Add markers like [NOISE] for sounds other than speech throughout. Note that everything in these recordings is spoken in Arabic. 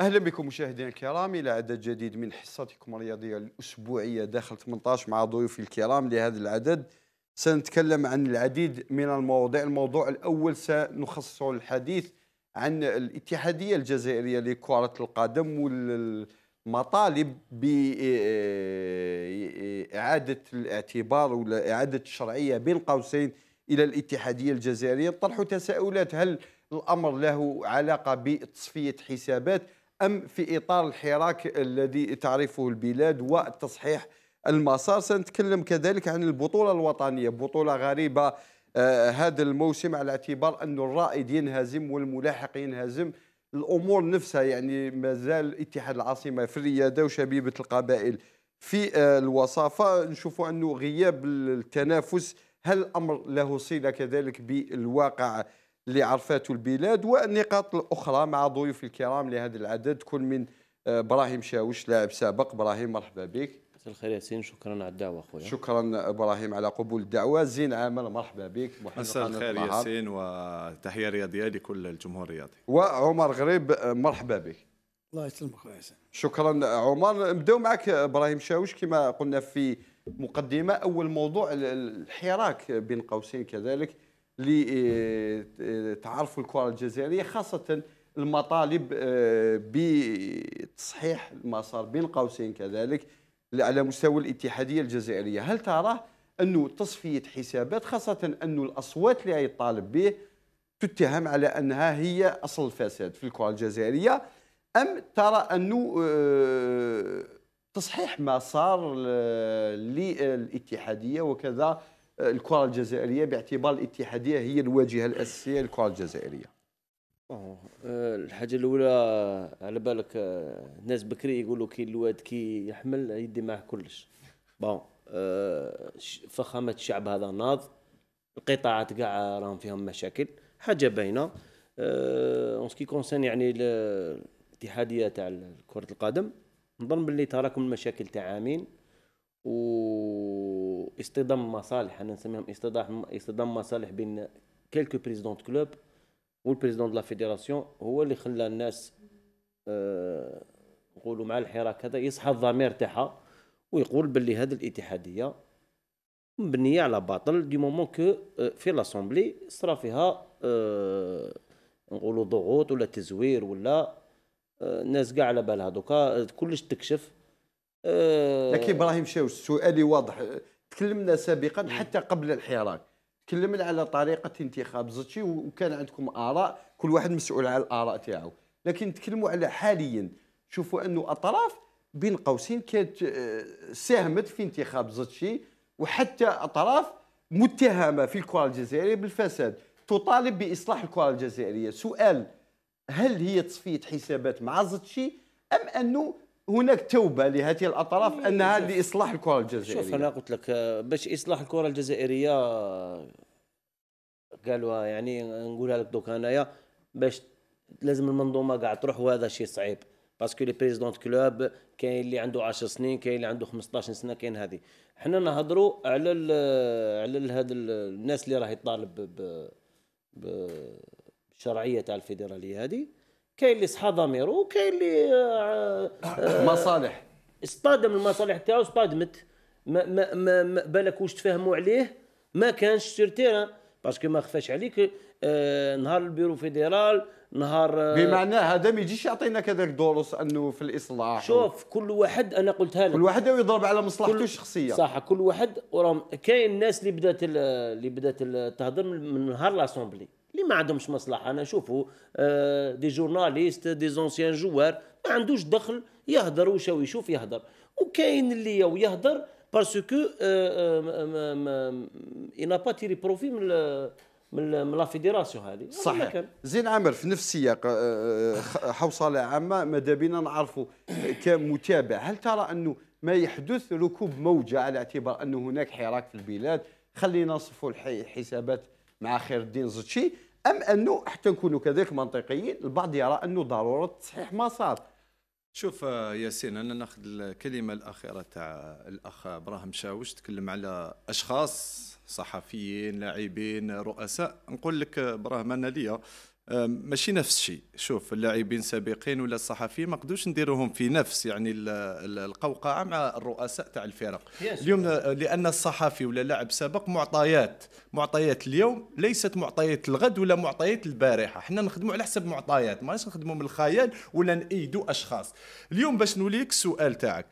اهلا بكم مشاهدينا الكرام الى عدد جديد من حصتكم الرياضيه الاسبوعيه داخل 18 مع ضيوفي الكرام لهذا العدد سنتكلم عن العديد من المواضيع الموضوع الاول سنخصص الحديث عن الاتحاديه الجزائريه لكره القدم والمطالب باعاده آه، الاعتبار ولا اعاده الشرعيه بين قوسين الى الاتحاديه الجزائريه طرحوا تساؤلات هل الامر له علاقه بتصفيه حسابات أم في إطار الحراك الذي تعرفه البلاد والتصحيح المسار سنتكلم كذلك عن البطولة الوطنية بطولة غريبة آه، هذا الموسم على اعتبار أن الرائد ينهزم والملاحق ينهزم الأمور نفسها يعني مازال اتحاد العاصمة في الريادة وشبيبة القبائل في آه، الوصافة نشوف أنه غياب التنافس هل الأمر له صلة كذلك بالواقع اللي عرفاته البلاد والنقاط الأخرى مع ضيوف الكرام لهذا العدد كل من آه، ابراهيم شاوش لاعب سابق ابراهيم مرحبا بك مساء الخير ياسين شكرا على الدعوه خويا شكرا ابراهيم على قبول الدعوه زين عامر مرحبا بك مساء الخير ياسين وتحيه رياضيه لكل الجمهور الرياضي وعمر غريب آه، مرحبا بك الله يسلمك خويا ياسين شكرا عمر نبداو معك ابراهيم شاوش كما قلنا في مقدمه اول موضوع الحراك بين قوسين كذلك لتعرفوا الكره الجزائريه خاصه المطالب آه، بتصحيح المسار بين قوسين كذلك على مستوى الاتحاديه الجزائريه هل ترى انه تصفيه حسابات خاصه انه الاصوات اللي يطالب به تتهم على انها هي اصل الفساد في الكره الجزائريه ام ترى انه آه، تصحيح مسار آه، للاتحاديه وكذا آه، الكره الجزائريه باعتبار الاتحاديه هي الواجهه الاساسيه للكره الجزائريه آه، الحاجه الاولى على بالك الناس آه، بكري يقولوا كي الواد كي يحمل يدي معاه كلش بون فخامه الشعب هذا ناض القطاعات كاع راهم فيهم مشاكل حاجه باينه اون سكي كونسان يعني الاتحاديه تاع كره القدم نظن باللي تراكم المشاكل تاع عامين واصطدام مصالح انا نسميهم اصطدام اصطدام مصالح بين كلكو بريزيدون كلوب والبريزيدون دو لا فيديراسيون هو اللي خلى الناس أه نقولوا مع الحراك هذا يصحى الضمير تاعها ويقول باللي هذه الاتحاديه مبنيه على باطل دي مومون كو في لاسومبلي صرا فيها أه نقولوا ضغوط ولا تزوير ولا الناس آه، كاع على بالها دوكا كلش تكشف آه، لكن ابراهيم شاوش سؤالي واضح تكلمنا سابقا حتى قبل الحراك تكلمنا على طريقه انتخاب زتشي وكان عندكم اراء كل واحد مسؤول على الاراء تاعو لكن تكلموا على حاليا شوفوا انه اطراف بين قوسين كانت آه، ساهمت في انتخاب زتشي وحتى اطراف متهمه في الكره الجزائريه بالفساد تطالب باصلاح الكره الجزائريه سؤال هل هي تصفيه حسابات مع زتشي ام انه هناك توبه لهذه الاطراف إيه، انها لاصلاح الكره الجزائريه شوف انا قلت لك باش اصلاح الكره الجزائريه قالوا يعني نقولها لك دوك انايا باش لازم المنظومه كاع تروح وهذا شيء صعيب باسكو لي بريزيدونت كلوب كاين اللي عنده 10 سنين كاين اللي عنده 15 سنه كاين هذه حنا نهضروا على الـ على هذا الناس اللي راهي ب بشرعيه تاع الفيدراليه هذه كاين اللي صحى ضميره وكاين اللي آه، آه، مصالح اصطدم المصالح تاعو اصطدمت ما ما ما, ما بالك واش تفاهموا عليه ما كانش سير تيران باسكو ما خفاش عليك آه، نهار البيرو فيدرال نهار بمعنى هذا ما يجيش يعطينا كذاك دروس انه في الاصلاح شوف و... كل واحد انا قلتها لك كل واحد يضرب على مصلحته الشخصيه صح كل واحد وراهم كاين الناس اللي بدات اللي بدات تهضر من نهار لاسومبلي اللي ما عندهمش مصلحه انا نشوفوا آه، دي جورناليست دي زونسيان جوار ما عندوش دخل يهدر وشاو يشوف يهدر وكاين اللي يو يهدر باسكو آه، آه، انا با تيري بروفي من من لا فيديراسيون هذه صحيح زين عامر في نفس السياق حوصله عامه ماذا بينا نعرفوا كمتابع هل ترى انه ما يحدث ركوب موجه على اعتبار انه هناك حراك في البلاد خلينا نصفوا الحسابات مع خير الدين زتشي ام انه حتى نكونوا كذلك منطقيين البعض يرى انه ضروره تصحيح ما صار شوف آه، ياسين انا ناخذ الكلمه الاخيره تاع الاخ ابراهيم شاوش تكلم على اشخاص صحفيين لاعبين رؤساء نقول لك ابراهيم انا ليا ماشي نفس الشيء شوف اللاعبين سابقين ولا الصحفيين ما قدوش نديروهم في نفس يعني القوقعه مع الرؤساء تاع الفرق اليوم آه، لان الصحفي ولا لاعب سابق معطيات معطيات اليوم ليست معطيات الغد ولا معطيات البارحه حنا نخدموا على حسب معطيات ماناش نخدموا من الخيال ولا نأيدوا اشخاص اليوم باش نوليك السؤال تاعك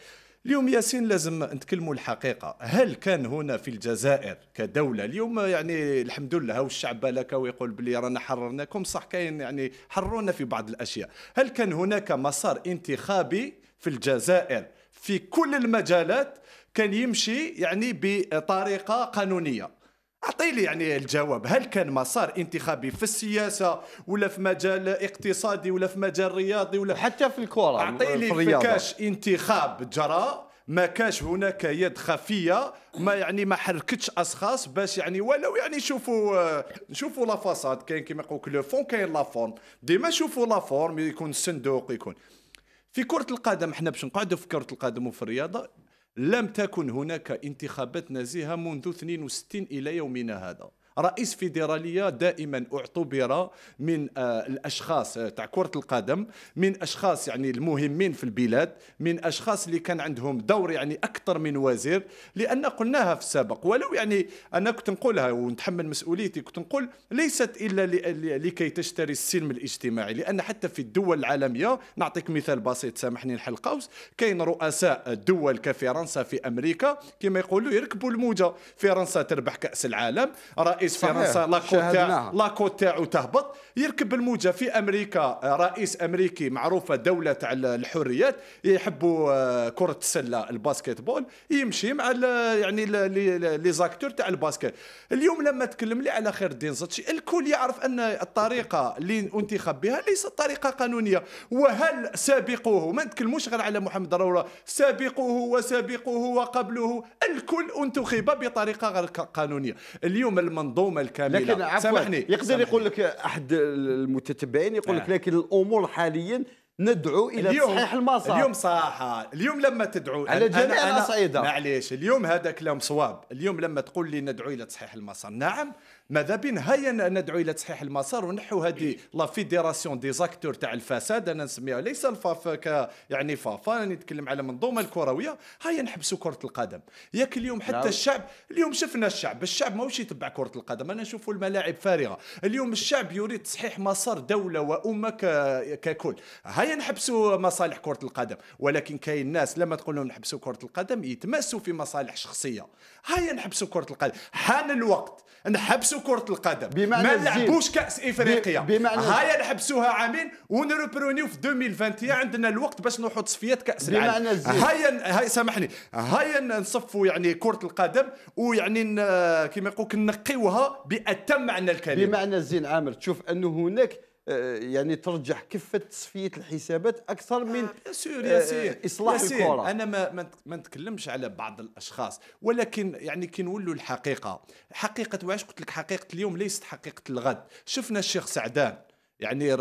اليوم ياسين لازم نتكلموا الحقيقة هل كان هنا في الجزائر كدولة اليوم يعني الحمد لله هو الشعب لك ويقول بلي رانا حررناكم صح كاين يعني حررونا في بعض الأشياء هل كان هناك مسار انتخابي في الجزائر في كل المجالات كان يمشي يعني بطريقة قانونية لي يعني الجواب هل كان مسار انتخابي في السياسه ولا في مجال اقتصادي ولا في مجال رياضي ولا حتى في الكره اعطي لي في كاش انتخاب جرى ما كاش هناك يد خفيه ما يعني ما حركتش اشخاص باش يعني ولو يعني شوفوا نشوفوا لا فاساد كاين كيما يقولوا لو فون كاين لا فورم ديما شوفوا لا فورم يكون الصندوق يكون في كره القدم احنا باش نقعدوا في كره القدم وفي الرياضه لم تكن هناك انتخابات نزيهه منذ 62 الى يومنا هذا رئيس فيدرالية دائما اعتبر من آه، الاشخاص آه، تاع كرة القدم من اشخاص يعني المهمين في البلاد من اشخاص اللي كان عندهم دور يعني اكثر من وزير لان قلناها في السابق ولو يعني انا كنت نقولها ونتحمل مسؤوليتي كنت نقول ليست الا لكي تشتري السلم الاجتماعي لان حتى في الدول العالميه نعطيك مثال بسيط سامحني نحل قوس كاين رؤساء دول كفرنسا في امريكا كما يقولوا يركبوا الموجه فرنسا تربح كاس العالم رئيس رئيس فرنسا لاكوت لاكوت تاعو تهبط يركب الموجة في امريكا رئيس امريكي معروفه دوله تاع الحريات يحبوا آه، كره السله الباسكت بول يمشي مع يعني لي زاكتور تاع الباسكت اليوم لما تكلم لي على خير الدين زتشي الكل يعرف ان الطريقه اللي انتخب بها ليست طريقه قانونيه وهل سابقوه ما نتكلموش غير على محمد رولا سابقوه وسابقوه وقبله الكل انتخب بطريقه غير قانونيه اليوم المنظومه المنظومه الكامله لكن سامحني يقدر سامحني. يقول لك احد المتتبعين يقول لك آه. لكن الامور حاليا ندعو الى اليوم تصحيح المسار اليوم صح اليوم لما تدعو على جميع الاصعده معليش اليوم هذا كلام صواب اليوم لما تقول لي ندعو الى تصحيح المسار نعم ماذا بنا هيا ندعو الى تصحيح المسار ونحو هذه لا فيديراسيون دي زاكتور تاع الفساد انا نسميها ليس الفافا ك يعني فافا انا نتكلم على منظومه الكرويه هيا نحبسوا كره القدم ياك اليوم حتى نعم. الشعب اليوم شفنا الشعب الشعب ماهوش يتبع كره القدم انا نشوفوا الملاعب فارغه اليوم الشعب يريد تصحيح مسار دوله وامه ك... ككل هيا نحبسوا مصالح كره القدم ولكن كاين ناس لما تقول لهم نحبسوا كره القدم يتمسوا في مصالح شخصيه هيا نحبسوا كره القدم حان الوقت نحبسوا حبسوا كره القدم بمعنى ما لعبوش كاس افريقيا بمعنى نحبسوها عامين ونربرونيو في 2021 عندنا الوقت باش نحط صفيات كاس العالم هيا هاي سامحني هيا نصفوا يعني كره القدم ويعني كما يقولوا نقيوها باتم معنى الكلمه بمعنى الزين عامر تشوف انه هناك آه، يعني ترجح كفه تصفيه الحسابات اكثر من آه يسير آه، آه، اصلاح يسير. الكره انا ما ما نتكلمش على بعض الاشخاص ولكن يعني كي نولوا الحقيقه حقيقه واش قلت لك حقيقه اليوم ليست حقيقه الغد شفنا الشيخ سعدان يعني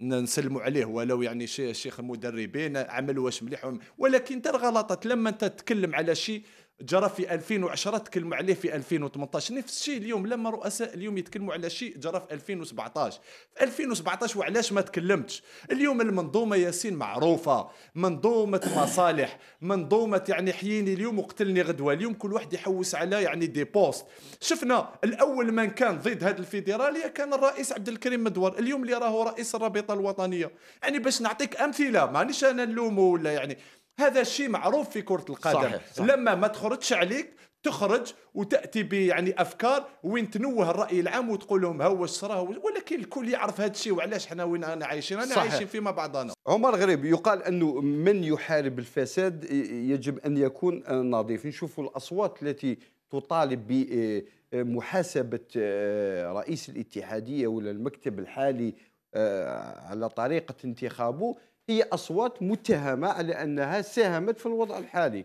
نسلموا عليه ولو يعني شيخ المدربين عملوا واش مليح ولكن ترى غلطت لما انت تتكلم على شيء جرى في 2010 تكلموا عليه في 2018 نفس الشيء اليوم لما رؤساء اليوم يتكلموا على شيء جرى في 2017 في 2017 وعلاش ما تكلمتش اليوم المنظومه ياسين معروفه منظومه مصالح منظومه يعني حييني اليوم وقتلني غدوه اليوم كل واحد يحوس على يعني دي بوست شفنا الاول من كان ضد هذه الفيدراليه كان الرئيس عبد الكريم مدور اليوم اللي راهو رئيس الرابطه الوطنيه يعني باش نعطيك امثله مانيش انا نلومه ولا يعني هذا شيء معروف في كره القدم صحيح صحيح. لما ما تخرجش عليك تخرج وتاتي يعني افكار وين تنوه الراي العام وتقول لهم ها واش صرا ولكن الكل يعرف هذا الشيء وعلاش حنا وين انا عايشين انا عايشين فيما بعضنا عمر غريب يقال انه من يحارب الفساد يجب ان يكون نظيف نشوف الاصوات التي تطالب بمحاسبه آه، رئيس الاتحاديه ولا المكتب الحالي آه، على طريقه انتخابه هي اصوات متهمه على انها ساهمت في الوضع الحالي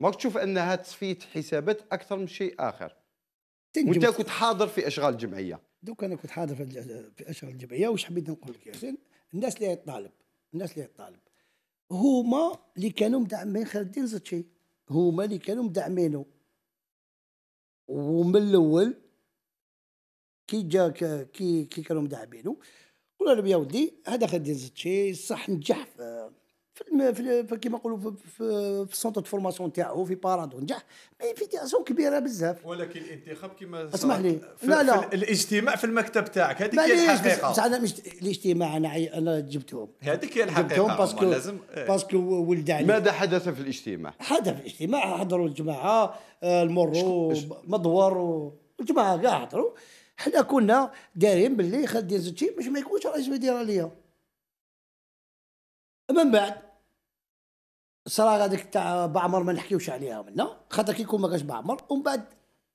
ما تشوف انها تصفيه حسابات اكثر من شيء اخر وانت كنت حاضر في اشغال الجمعيه دوك انا كنت حاضر في اشغال الجمعيه واش حبيت نقول لك ياسين الناس اللي يطالب الناس اللي يطالب هما اللي كانوا مدعمين خير الدين زتشي هما اللي كانوا مدعمينه ومن الاول كي جا كي كي كانوا مدعمينه قلنا له يا ولدي هذا خد شي صح نجح في في كيما نقولوا في, في, في سونتر فورماسيون تاعو في بارادو نجح مي في ديراسيون كبيره بزاف ولكن الانتخاب كيما اسمح لي لا لا في الاجتماع في المكتب تاعك هذيك هي الحقيقه بصح انا مش الاجتماع انا انا جبتهم هذيك هي الحقيقه جبتهم باسكو لازم إيه. باسكو ولد علي ماذا حدث في الاجتماع؟ حدث في الاجتماع حضروا الجماعه آه، المرو مدور الجماعه كاع حضروا حنا كنا دايرين باللي ديال زوتشي باش ما يكونش رئيس فيدرالية من بعد صرا هذيك تاع بعمر ما نحكيوش عليها منا خاطر كي يكون ما كانش بعمر ومن بعد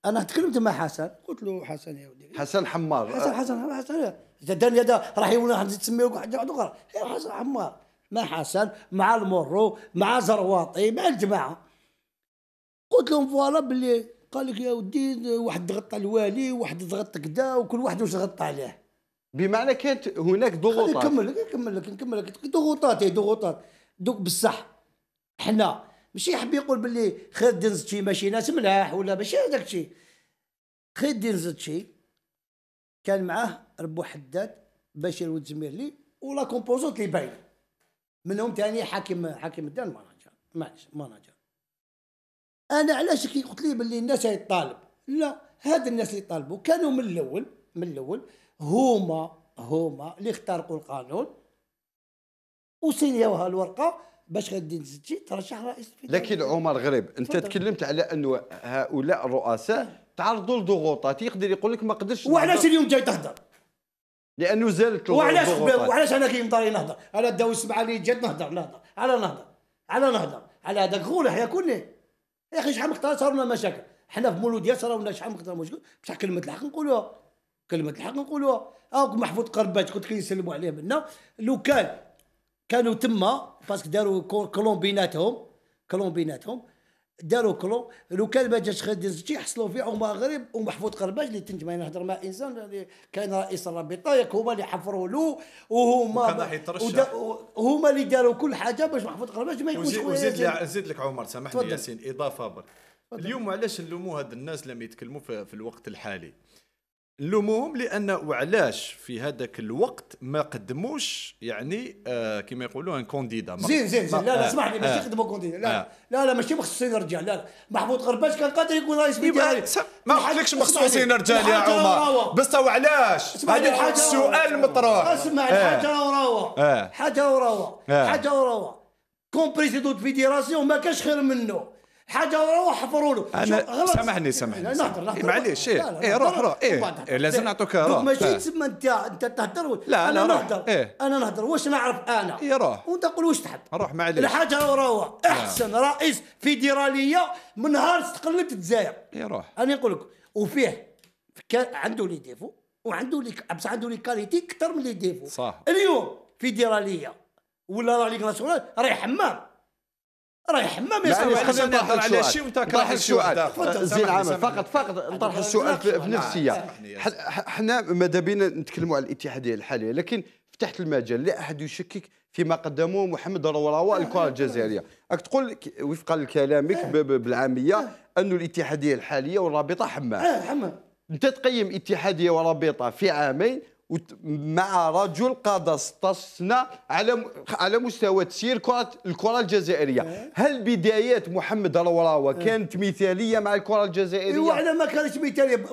انا تكلمت مع حسن قلت له حسن يا ودي حسن حمار حسن آه. حسن حسن داني هذا راح يولي واحد تسميه واحد اخرى غير حسن حمار مع حسن مع المرو مع زرواطي مع الجماعه قلت لهم فوالا باللي قال لك يا ودي واحد ضغط على الوالي واحد ضغط كدا وكل واحد واش ضغط عليه بمعنى كانت هناك ضغوطات نكمل لك نكمل لك نكمل لك ضغوطات ضغوطات دوك بصح حنا ماشي يحب يقول باللي خير خالد شي ماشي ناس ملاح ولا ماشي هذاك الشيء خير خالد شي كان معاه ربو حداد بشير ولد زميرلي ولا كومبوزونت اللي باين منهم ثاني حاكم حاكم الدار ماناجر معليش ماناجر انا علاش كي قلت لي باللي الناس يطالب لا هاد الناس اللي طالبوا كانوا من الاول من الاول هما هما اللي اخترقوا القانون وسيليوها الورقه باش غادي نسجي ترشح رئيس لكن عمر غريب انت فضل. تكلمت على انه هؤلاء الرؤساء إيه. تعرضوا لضغوطات يقدر يقول لك ما قدرش وعلاش اليوم جاي تهضر لانه زالت وعلاش وعلاش انا كي نهضر انا داوي السبعه اللي جات نهضر نهضر على نهضر على نهضر على هذاك غول يحيى كله يا اخي شحال من خطره صاروا لنا مشاكل حنا في مولوديه صاروا لنا شحال من خطره مشاكل بصح كلمه الحق نقولوها كلمه الحق نقولوها هاك آه، محفوظ قربات كنت كيسلموا عليه منا لو كان كانوا تما باسكو داروا كولومبيناتهم كولومبيناتهم داروا كلو لو كان ما جاش خالد الزكي حصلوا عمر غريب ومحفوظ قرباج اللي تنجم يهضر نهضر مع انسان اللي كان رئيس الرابطه ياك هما اللي حفروا له وهما هما اللي داروا كل حاجه باش محفوظ قرباج ما يكونش وزيد زيد لك عمر سامحني ياسين اضافه برك اليوم علاش نلوموا هاد الناس لما يتكلموا في الوقت الحالي نلوموهم لان وعلاش في هذاك الوقت ما قدموش يعني آه كما يقولوا ان كونديدا زين زين زين لا لا آه، اسمح لي ماشي قدموا آه، كونديدا لا, آه لا لا ماشي مخصوصين رجال لا محمود غرباش كان قادر يكون رئيس ديالي ما قلتلكش مخصوصين رجال يا عمر بس تو علاش هذا السؤال المطروح اسمع حاجه وراوا حاجه وراوا حاجه وراوا كون بريزيدون فيديراسيون ما كانش خير منه حاجه روح حفروا له انا سامحني إيه، سامحني معليش ايه, إيه، روح روح ايه, إيه، لازم نعطوك روح ماشي تسمى انت انت تهدر لا انا نهدر إيه؟ انا نهدر واش نعرف انا يا روح وانت قول واش تحب روح معليش الحاجه روح نعم. احسن رئيس فيدراليه من نهار استقلت الجزائر يا روح انا نقول لك وفيه عنده لي ديفو وعنده لي بصح عنده لي كاليتي اكثر من لي ديفو صح اليوم فيدراليه ولا لا ليغ ناسيونال راهي حمام رايح ما ما سيدي خلينا على شي وانت كره السؤال زين عامر فقط فقط نطرح السؤال في نفسية آه، حنا ماذا بينا نتكلموا على الاتحاديه الحاليه لكن فتحت المجال لا احد يشكك فيما قدمه محمد رواراوا آه، الكره آه، الجزائريه راك تقول وفقا لكلامك بالعاميه أن الاتحاديه الحاليه والرابطه حمام حمام انت تقيم اتحاديه ورابطه في عامين مع رجل قاد استصنع على على مستوى تسيير كره الكره الجزائريه إيه. هل بدايات محمد الوراوه إيه. كانت مثاليه مع الكره الجزائريه وعلى إيوه، ما كانتش مثاليه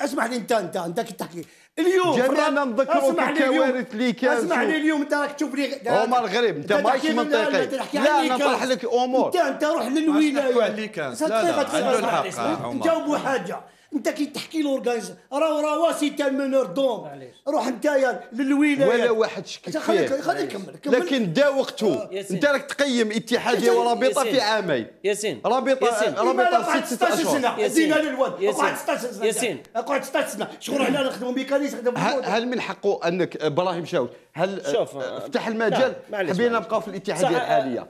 اسمح لي انت انت انت كي تحكي اليوم جميعنا نذكروا الكوارث اللي كانت اسمح لي اليوم انت راك تشوف لي عمر الغريب انت ماهيش منطقي لا نطرح لك امور انت انت روح للولايه لا لا عنده الحق جاوبوا حاجه انت كي تحكي لورغانيز راهو واسي تاع المنور دوم روح يا للولايه ولا واحد خليك فيه كمل كمل لكن دا وقته آه. انت راك تقيم اتحاديه ورابطه في عامين ياسين رابطه ياسين. رابطه ست ست اشهر ياسين للواد ياسين 16 سنه ياسين اقعد 16 سنه ياسين ياسين نخدموا ياسين هل من حقه انك ابراهيم شاوش هل افتح المجال حبينا نبقاو في الاتحاديه آه، الحاليه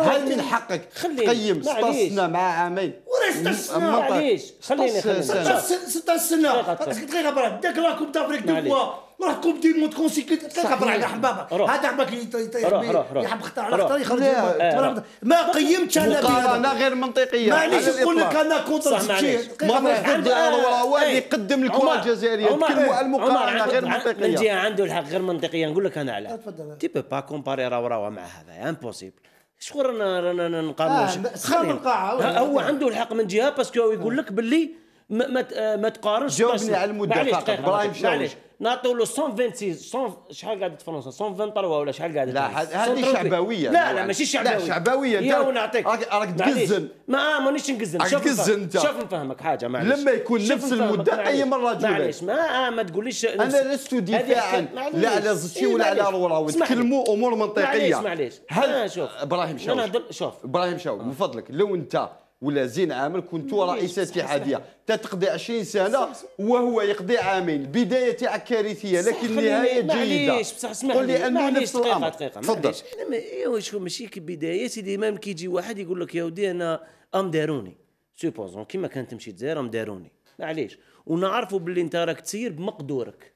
هل من حقك تقيم 16 سنه مع عامين معليش خليني خليني 16 سنه دقيقه برا داك لا كوب دافريك دو وراح تقوم دير موت كونسيكليت تكبر على حبابك هذا حبك يحب خطا على خطا يخرج ما قيمتش انا مقارنه غير منطقيه معليش نقول لك انا كونتر ما ضد هو اللي يقدم الكره الجزائريه المقارنه إيه. غير منطقيه من جهه عنده الحق غير منطقيه نقول لك انا علاه تي بي با كومباري راهو راهو مع هذا امبوسيبل شكون رانا رانا نقارنوا آه، خام القاعه هو عنده الحق من جهه باسكو يقول آه. لك باللي ما ما آه، تقارنش جاوبني على المده فقط ابراهيم شاوش نعطيو له 126 100 شحال قعدت فرنسا 123 ولا شحال قعدت لا هذه شعبويه لا لا يعني. ماشي شعبويه لا شعبويه يا نعطيك راك تقزن ما آه، مانيش نقزن شوف تقزن انت شوف نفهمك حاجه معليش لما يكون نفس المده اي مره تجي معليش ما آه، ما تقوليش انا لست دفاعا لا على زتي إيه، ولا على روراوي نتكلموا امور منطقيه معليش معليش هل آه، ابراهيم شاوب شوف ابراهيم شوف من فضلك لو انت ولا زين عامل كنت رئيس اتحاديه تتقضي 20 سنه وهو يقضي عامين بدايه كارثيه لكن النهايه جيده بصح اسمح لي انه نفس الامر تفضل شوف نعم، إيه، ماشي كبدايه سيدي امام كيجي واحد يقول لك يا ودي انا ام داروني سوبوزون كيما كان تمشي تزير ام داروني معليش ونعرفوا باللي انت راك تسير بمقدورك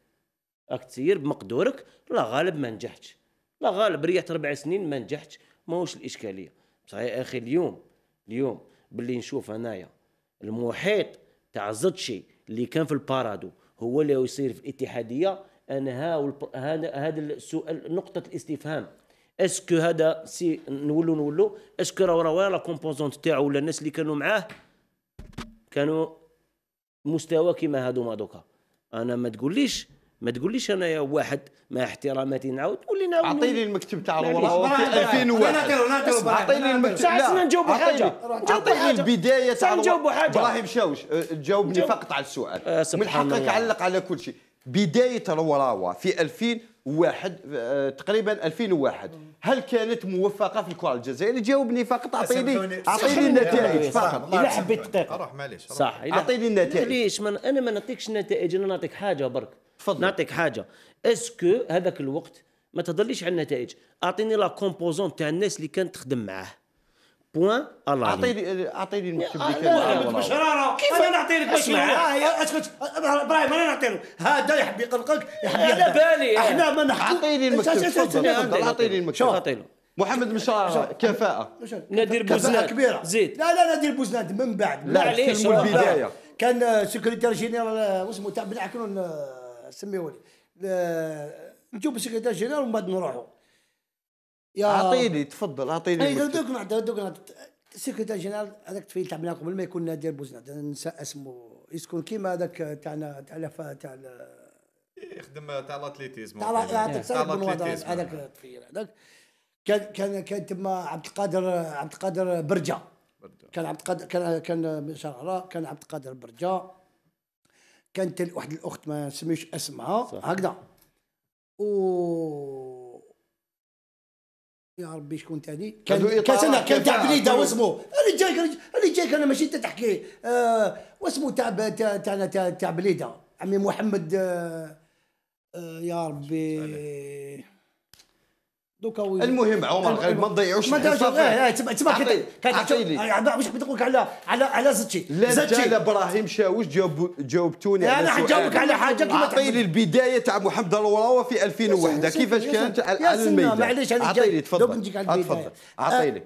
راك تسير بمقدورك لا غالب ما نجحتش لا غالب ريحت ربع سنين ما نجحتش ماهوش الاشكاليه بصح يا اخي اليوم اليوم باللي نشوف هنايا المحيط تاع زدشي اللي كان في البارادو هو اللي يصير في الاتحاديه انا ها هذا السؤال نقطه الاستفهام اسكو هذا سي نولو نولو اسكو راه راه لا كومبوزونت تاعو ولا الناس اللي كانوا معاه كانوا مستوى كيما هادو ما دوكا انا ما تقوليش ما تقوليش يا واحد مع احتراماتي نعاود تولي نعاود اعطيني المكتب تاع الوراق 2001 اعطيني المكتب لا نجاوبوا حاجه اعطيني البدايه تاع نجاوبوا حاجه ابراهيم شاوش أه، جاوبني فقط على السؤال من آه، حقك علق على كل شيء بدايه الوراوه في 2001 آه، تقريبا 2001 هل كانت موفقه في الكره الجزائريه جاوبني فقط اعطيني اعطيني النتائج فقط الا حبيت دقيقه روح معليش صح اعطيني النتائج ليش انا ما نعطيكش النتائج انا نعطيك حاجه برك تفضل نعطيك حاجه اسكو هذاك الوقت ما تهضرليش على النتائج اعطيني لا كومبوزون تاع الناس اللي كانت تخدم معاه بوان الله اعطيني اعطيني المكتب اللي كان مش كيف انا نعطي لك باش آه، اسكت ابراهيم انا نعطي له هذا يحب يقلقك يحب على بالي احنا ما نحكوا اعطيني المكتب اعطيني المكتب اعطي له محمد مشارة كفاءة نادر بوزناد كبيرة زيد لا لا نادر بوزناد من بعد لا علاش البداية كان سكرتير جينيرال آه، واسمه تاع بن عكنون آه، لي نشوف السكرتير جنرال ومن بعد نروحوا يا اعطيني تفضل اعطيني اي دوك نعد دوك نعد السكرتير جنرال هذاك تفيل تاع قبل ما يكون نادر البوزنا ننسى اسمه يسكن كيما هذاك تاعنا تاع تاع يخدم تاع الاتليتيزم تاع الاتليتيزم هذاك تفيل هذاك كان كان كان تما عبد القادر عبد القادر برجا كان عبد القادر كان كان كان عبد القادر برجا كانت واحد الاخت ما نسميش اسمها هكذا و يا ربي شكون ثاني كان كان كان تاع بليده واسمو اللي جاي اللي جاي انا ماشي انت تحكي آه واسمو تاع تاع تاع تاع بليده عمي محمد آه آه يا ربي دوكا وي المهم عمر غير ما تضيعوش ما تضيعوش اه تما تما واش باش نقول لك على على على زدتي زدتي على ابراهيم شاوش جاوب جاوبتوني على انا حنجاوبك على حاجه كما عطيني البدايه تاع محمد الوراوه في 2001 كيفاش كانت على الميدان معليش انا عطيني تفضل تفضل عطيني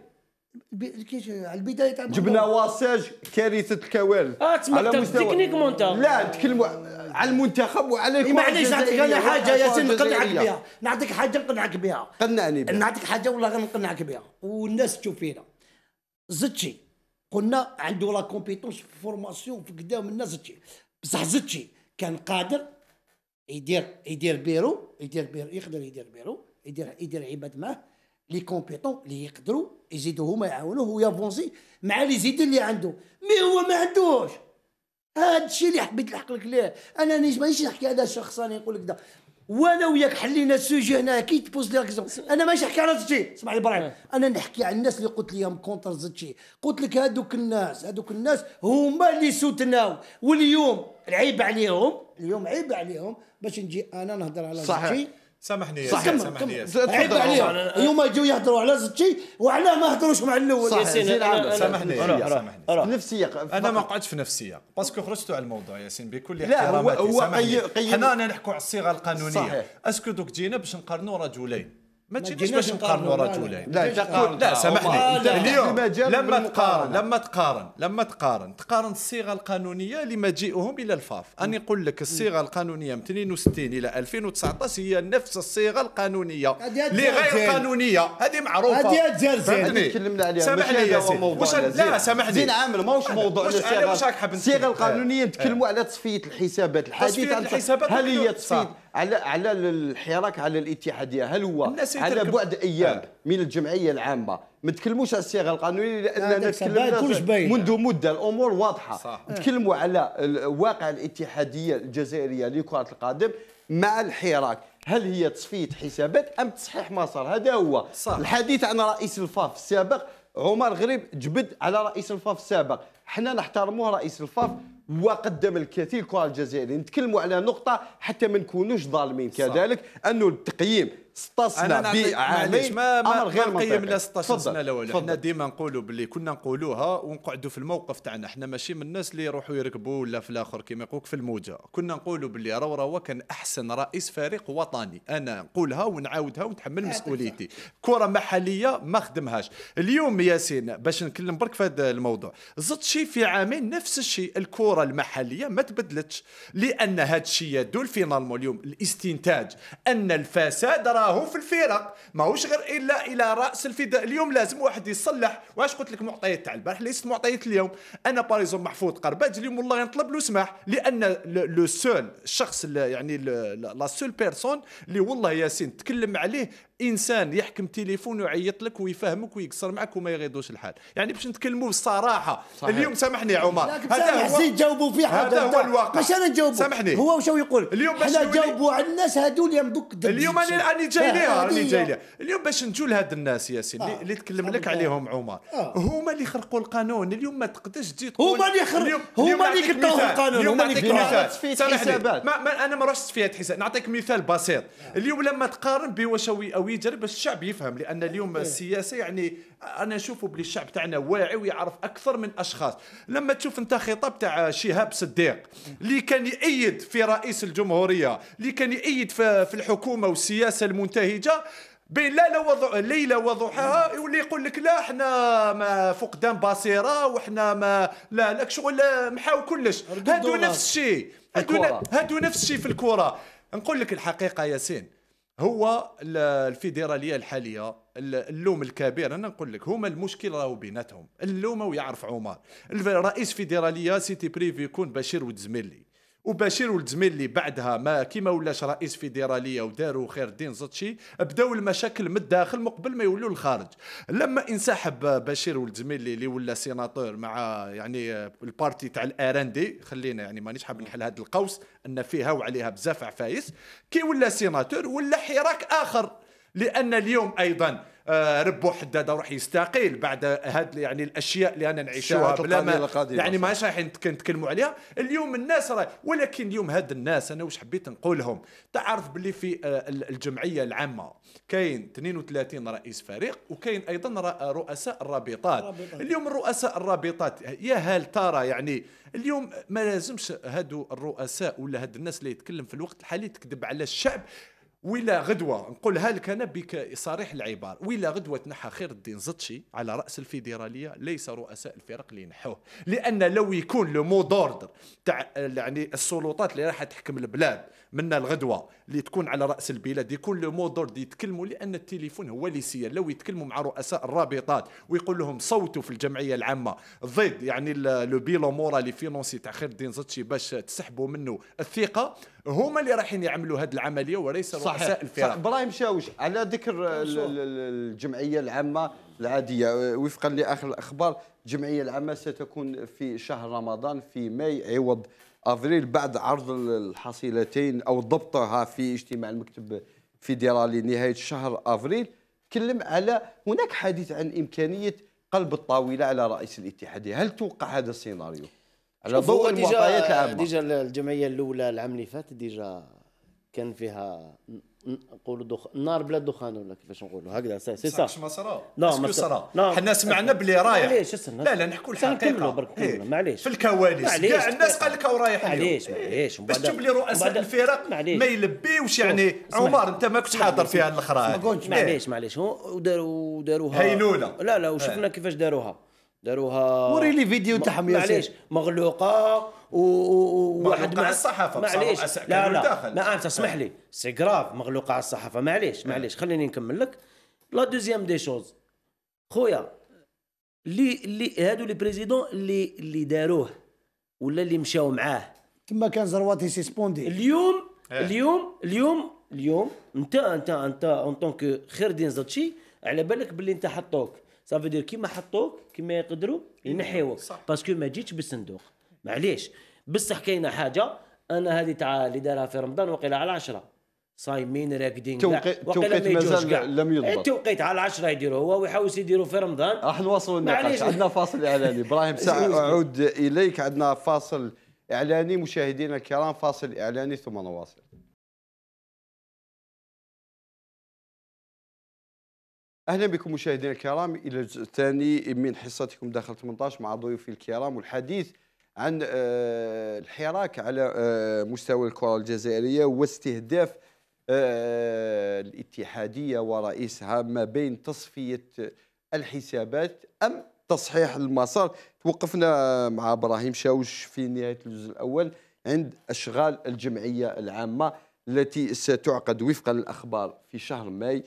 كيش على البدايه تاع جبنا واساج كارثه الكوارث اه تسمى تكنيك مونتا لا نتكلموا على المنتخب وعلى الكره معليش نعطيك انا حاجه ياسين نقنعك بها نعطيك حاجه نقنعك بها قنعني بها نعطيك حاجه والله غنقنعك بها والناس تشوف فينا زتشي قلنا عنده لا كومبيتونس في فورماسيون في كدا من الناس زتشي بصح زتشي كان قادر يدير يدير بيرو يدير بيرو يقدر يدير بيرو يدير يدير عباد معاه لي كومبيتون اللي يقدروا يزيدوا هما يعاونوه ويافونسي مع لي زيد اللي عنده مي هو ما عندوش هذا الشيء اللي حبيت نحكي لك ليه انا مانيش نحكي هذا شخص انا نقول لك ده وانا وياك حلينا السوجي هنا كي تبوز لي انا ماشي نحكي على زدشي اسمع لي ابراهيم اه. انا نحكي على الناس اللي قلت ليهم كونتر زدشي قلت لك هذوك الناس هذوك الناس هما اللي سوتناو واليوم العيب عليهم اليوم عيب عليهم باش نجي انا نهضر على زدشي سامحني يا صح سامحني يا عيب عليهم اليوم يجوا يهضروا على زتشي وعلاه ما هضروش مع الاول ياسين سامحني سامحني نفس السياق انا ما قعدتش في نفس السياق باسكو خرجتوا على الموضوع ياسين بكل احترام لا هو هو حنا انا نحكوا على الصيغه القانونيه اسكو دوك جينا باش نقارنوا رجلين ما تجيش باش نقارنوا رجلين لا تقارن لا سامحني اليوم لما تقارن لما تقارن لما تقارن تقارن الصيغه القانونيه لمجيئهم الى الفاف اني نقول لك الصيغه القانونيه من 62 الى 2019 هي نفس الصيغه القانونيه اللي غير قانونيه هذه معروفه هذه زين تكلمنا عليها سامحني يا سيدي واش لا سامحني زين عامل ماهوش موضوع الصيغه القانونيه نتكلموا اه. على تصفيه الحسابات الحديثه الحسابات هل هي تصفيه على على الحراك على الاتحاديه هل هو على بعد ايام آه. من الجمعيه العامه ما تكلموش على الصيغه القانونيه لاننا تكلمنا منذ مده الامور واضحه آه. تكلموا على واقع الاتحاديه الجزائريه لكره القدم مع الحراك هل هي تصفيه حسابات ام تصحيح مسار هذا هو صح. الحديث عن رئيس الفاف السابق عمر غريب جبد على رئيس الفاف السابق حنا نحترموه رئيس الفاف وقدم الكثير الكره الجزائريه نتكلموا على نقطه حتى ما نكونوش ظالمين كذلك انه التقييم 16 سنه في عامين ما ما امر غير منطقي لا 16 سنه لا والو حنا ديما نقولوا باللي كنا نقولوها ونقعدوا في الموقف تاعنا حنا ماشي من الناس اللي يروحوا يركبوا ولا في الاخر كيما يقولك في الموجه كنا نقولوا باللي روروه كان احسن رئيس فريق وطني انا نقولها ونعاودها ونتحمل مسؤوليتي كره محليه ما خدمهاش اليوم ياسين باش نكلم برك في هذا الموضوع زدت شي في عامين نفس الشيء الكره المحليه ما تبدلتش لان هذا الشيء يدل فينالمون اليوم الاستنتاج ان الفساد راه راهو في الفرق ماهوش غير الا الى راس الفداء اليوم لازم واحد يصلح واش قلت لك معطيات تاع البارح ليست معطيات اليوم انا باريزون محفوظ قرباج اليوم والله نطلب له سماح لان لو سول الشخص يعني لا سول بيرسون اللي والله ياسين تكلم عليه انسان يحكم تليفون ويعيط لك ويفهمك ويقصر معك وما يغيضوش الحال يعني باش نتكلموا بالصراحه اليوم سامحني يا عمر هذا هو زيد جاوبوا في حاجه هذا هو الواقع باش انا نجاوبوا سامحني هو واش يقول اليوم باش جاوبوا على الناس هذول يمدوك اليوم انا راني جاي ليها راني جاي ليها اليوم باش نجوا لهاد الناس ياسين آه. اللي تكلم لك عليهم عمر آه. هما اللي خرقوا القانون اليوم ما تقدرش تجي تقول هما اللي خرقوا هما اللي كتبوا القانون هما اللي مثال سامحني انا ما رحتش فيها حساب نعطيك مثال بسيط آه. اليوم لما تقارن بوشوي او هو يجرب باش الشعب يفهم لان اليوم إيه. السياسه يعني انا نشوفوا بلي الشعب تاعنا واعي ويعرف اكثر من اشخاص لما تشوف انت خطاب تاع شهاب صديق اللي كان يأيد في رئيس الجمهوريه اللي كان يأيد في الحكومه والسياسه المنتهجه بين لا وضع ليله وضحاها يولي يقول لك لا احنا ما فقدان بصيره وحنا ما لا لك شغل محاو كلش هادو نفس الشيء هادو, هادو نفس الشيء في الكره نقول لك الحقيقه ياسين هو الفيدراليه الحاليه اللوم الكبير انا نقول لك هما المشكل راهو بيناتهم اللوم ويعرف عمر رئيس فيدراليه سيتي بريف يكون بشير ودزميلي وبشير والزميل اللي بعدها ما كيما ولاش رئيس فيدراليه وداروا خير الدين زطشي بداو المشاكل من الداخل مقبل ما يولوا للخارج لما انسحب بشير والزميل اللي ولا سيناتور مع يعني البارتي تاع الارندي خلينا يعني مانيش حاب نحل هذا القوس ان فيها وعليها بزاف عفايس كي ولا سيناتور ولا حراك اخر لان اليوم ايضا آه، ربو حداده راح يستقيل بعد هاد يعني الاشياء اللي انا نعيشها بلا ما يعني ما راح نتكلموا عليها اليوم الناس راه ولكن اليوم هاد الناس انا واش حبيت نقولهم تعرف باللي في آه، الجمعيه العامه كاين 32 رئيس فريق وكاين ايضا رؤساء الرابطات اليوم الرؤساء الرابطات يا هل ترى يعني اليوم ما لازمش هادو الرؤساء ولا هاد الناس اللي يتكلم في الوقت الحالي تكذب على الشعب ولا غدوه نقولها لك انا بصريح العبار ولا غدوه نحى خير الدين زطشي على راس الفيدراليه ليس رؤساء الفرق اللي ينحوه لان لو يكون لو مو دوردر تاع يعني السلطات اللي راح تحكم البلاد منا الغدوه اللي تكون على راس البلاد يكون لو مو دورد يتكلموا لان التليفون هو اللي سير لو يتكلموا مع رؤساء الرابطات ويقول لهم صوتوا في الجمعيه العامه ضد يعني لو بيلو مورا اللي فينونسي تاع خير الدين زطشي باش تسحبوا منه الثقه هما اللي رايحين يعملوا هذه العمليه وليس رؤساء الفرق صح ابراهيم شاوش على ذكر نعم، الجمعيه العامه العاديه وفقا لاخر الاخبار الجمعيه العامه ستكون في شهر رمضان في ماي عوض افريل بعد عرض الحصيلتين او ضبطها في اجتماع المكتب الفيدرالي نهايه شهر افريل تكلم على هناك حديث عن امكانيه قلب الطاوله على رئيس الاتحاد هل توقع هذا السيناريو ضوء المعطيات العامه ديجا الجمعيه الاولى العام اللي فات ديجا كان فيها نقولوا دخ... نار بلا دخان ولا كيفاش نقولوا هكذا سي سا صح ما صرا نو ما صرا حنا سمعنا بلي رايح معليش لا لا نحكوا الحقيقه برك إيه. معليش في الكواليس كاع الناس قال لك رايح معليش إيه. معليش باش تبلي رؤساء الفرق ما يلبيوش يعني عمر انت ما كنتش حاضر فيها الاخرى إيه. معليش معليش وداروا داروها هينونه لا لا وشفنا إيه. كيفاش داروها داروها وريلي فيديو تاعهم يا معليش مغلوقه وواحد مع الصحافه معليش لا لا ما انت اسمح آه. لي سي كراف مغلوقه على الصحافه معليش آه. معليش خليني نكمل لك لا دوزيام دي شوز خويا اللي اللي هادو لي بريزيدون اللي اللي داروه ولا اللي مشاو معاه كما كان زرواتي سيسبوندي اليوم آه. اليوم اليوم اليوم انت انت انت اون طونك خير دين زاتشي على بالك باللي انت حطوك سافو دير كيما حطوك كيما يقدروا إيه، ينحيوك باسكو ما جيتش بالصندوق معليش بصح كاينه حاجه انا هذه تاع اللي دارها في رمضان وقيله على 10 صايمين راقدين توقيت مازال لم يضبط التوقيت إيه، على 10 يديروا هو ويحوس يديروا في رمضان راح نواصلوا النقاش عندنا فاصل اعلاني ابراهيم [LAUGHS] ساعود اليك عندنا فاصل اعلاني مشاهدينا الكرام فاصل اعلاني ثم نواصل اهلا بكم مشاهدينا الكرام الى الجزء الثاني من حصتكم داخل 18 مع ضيوفي الكرام والحديث عن آه، الحراك على آه، مستوى الكره الجزائريه واستهداف آه، الاتحاديه ورئيسها ما بين تصفيه الحسابات ام تصحيح المسار توقفنا مع ابراهيم شاوش في نهايه الجزء الاول عند اشغال الجمعيه العامه التي ستعقد وفقا للأخبار في شهر ماي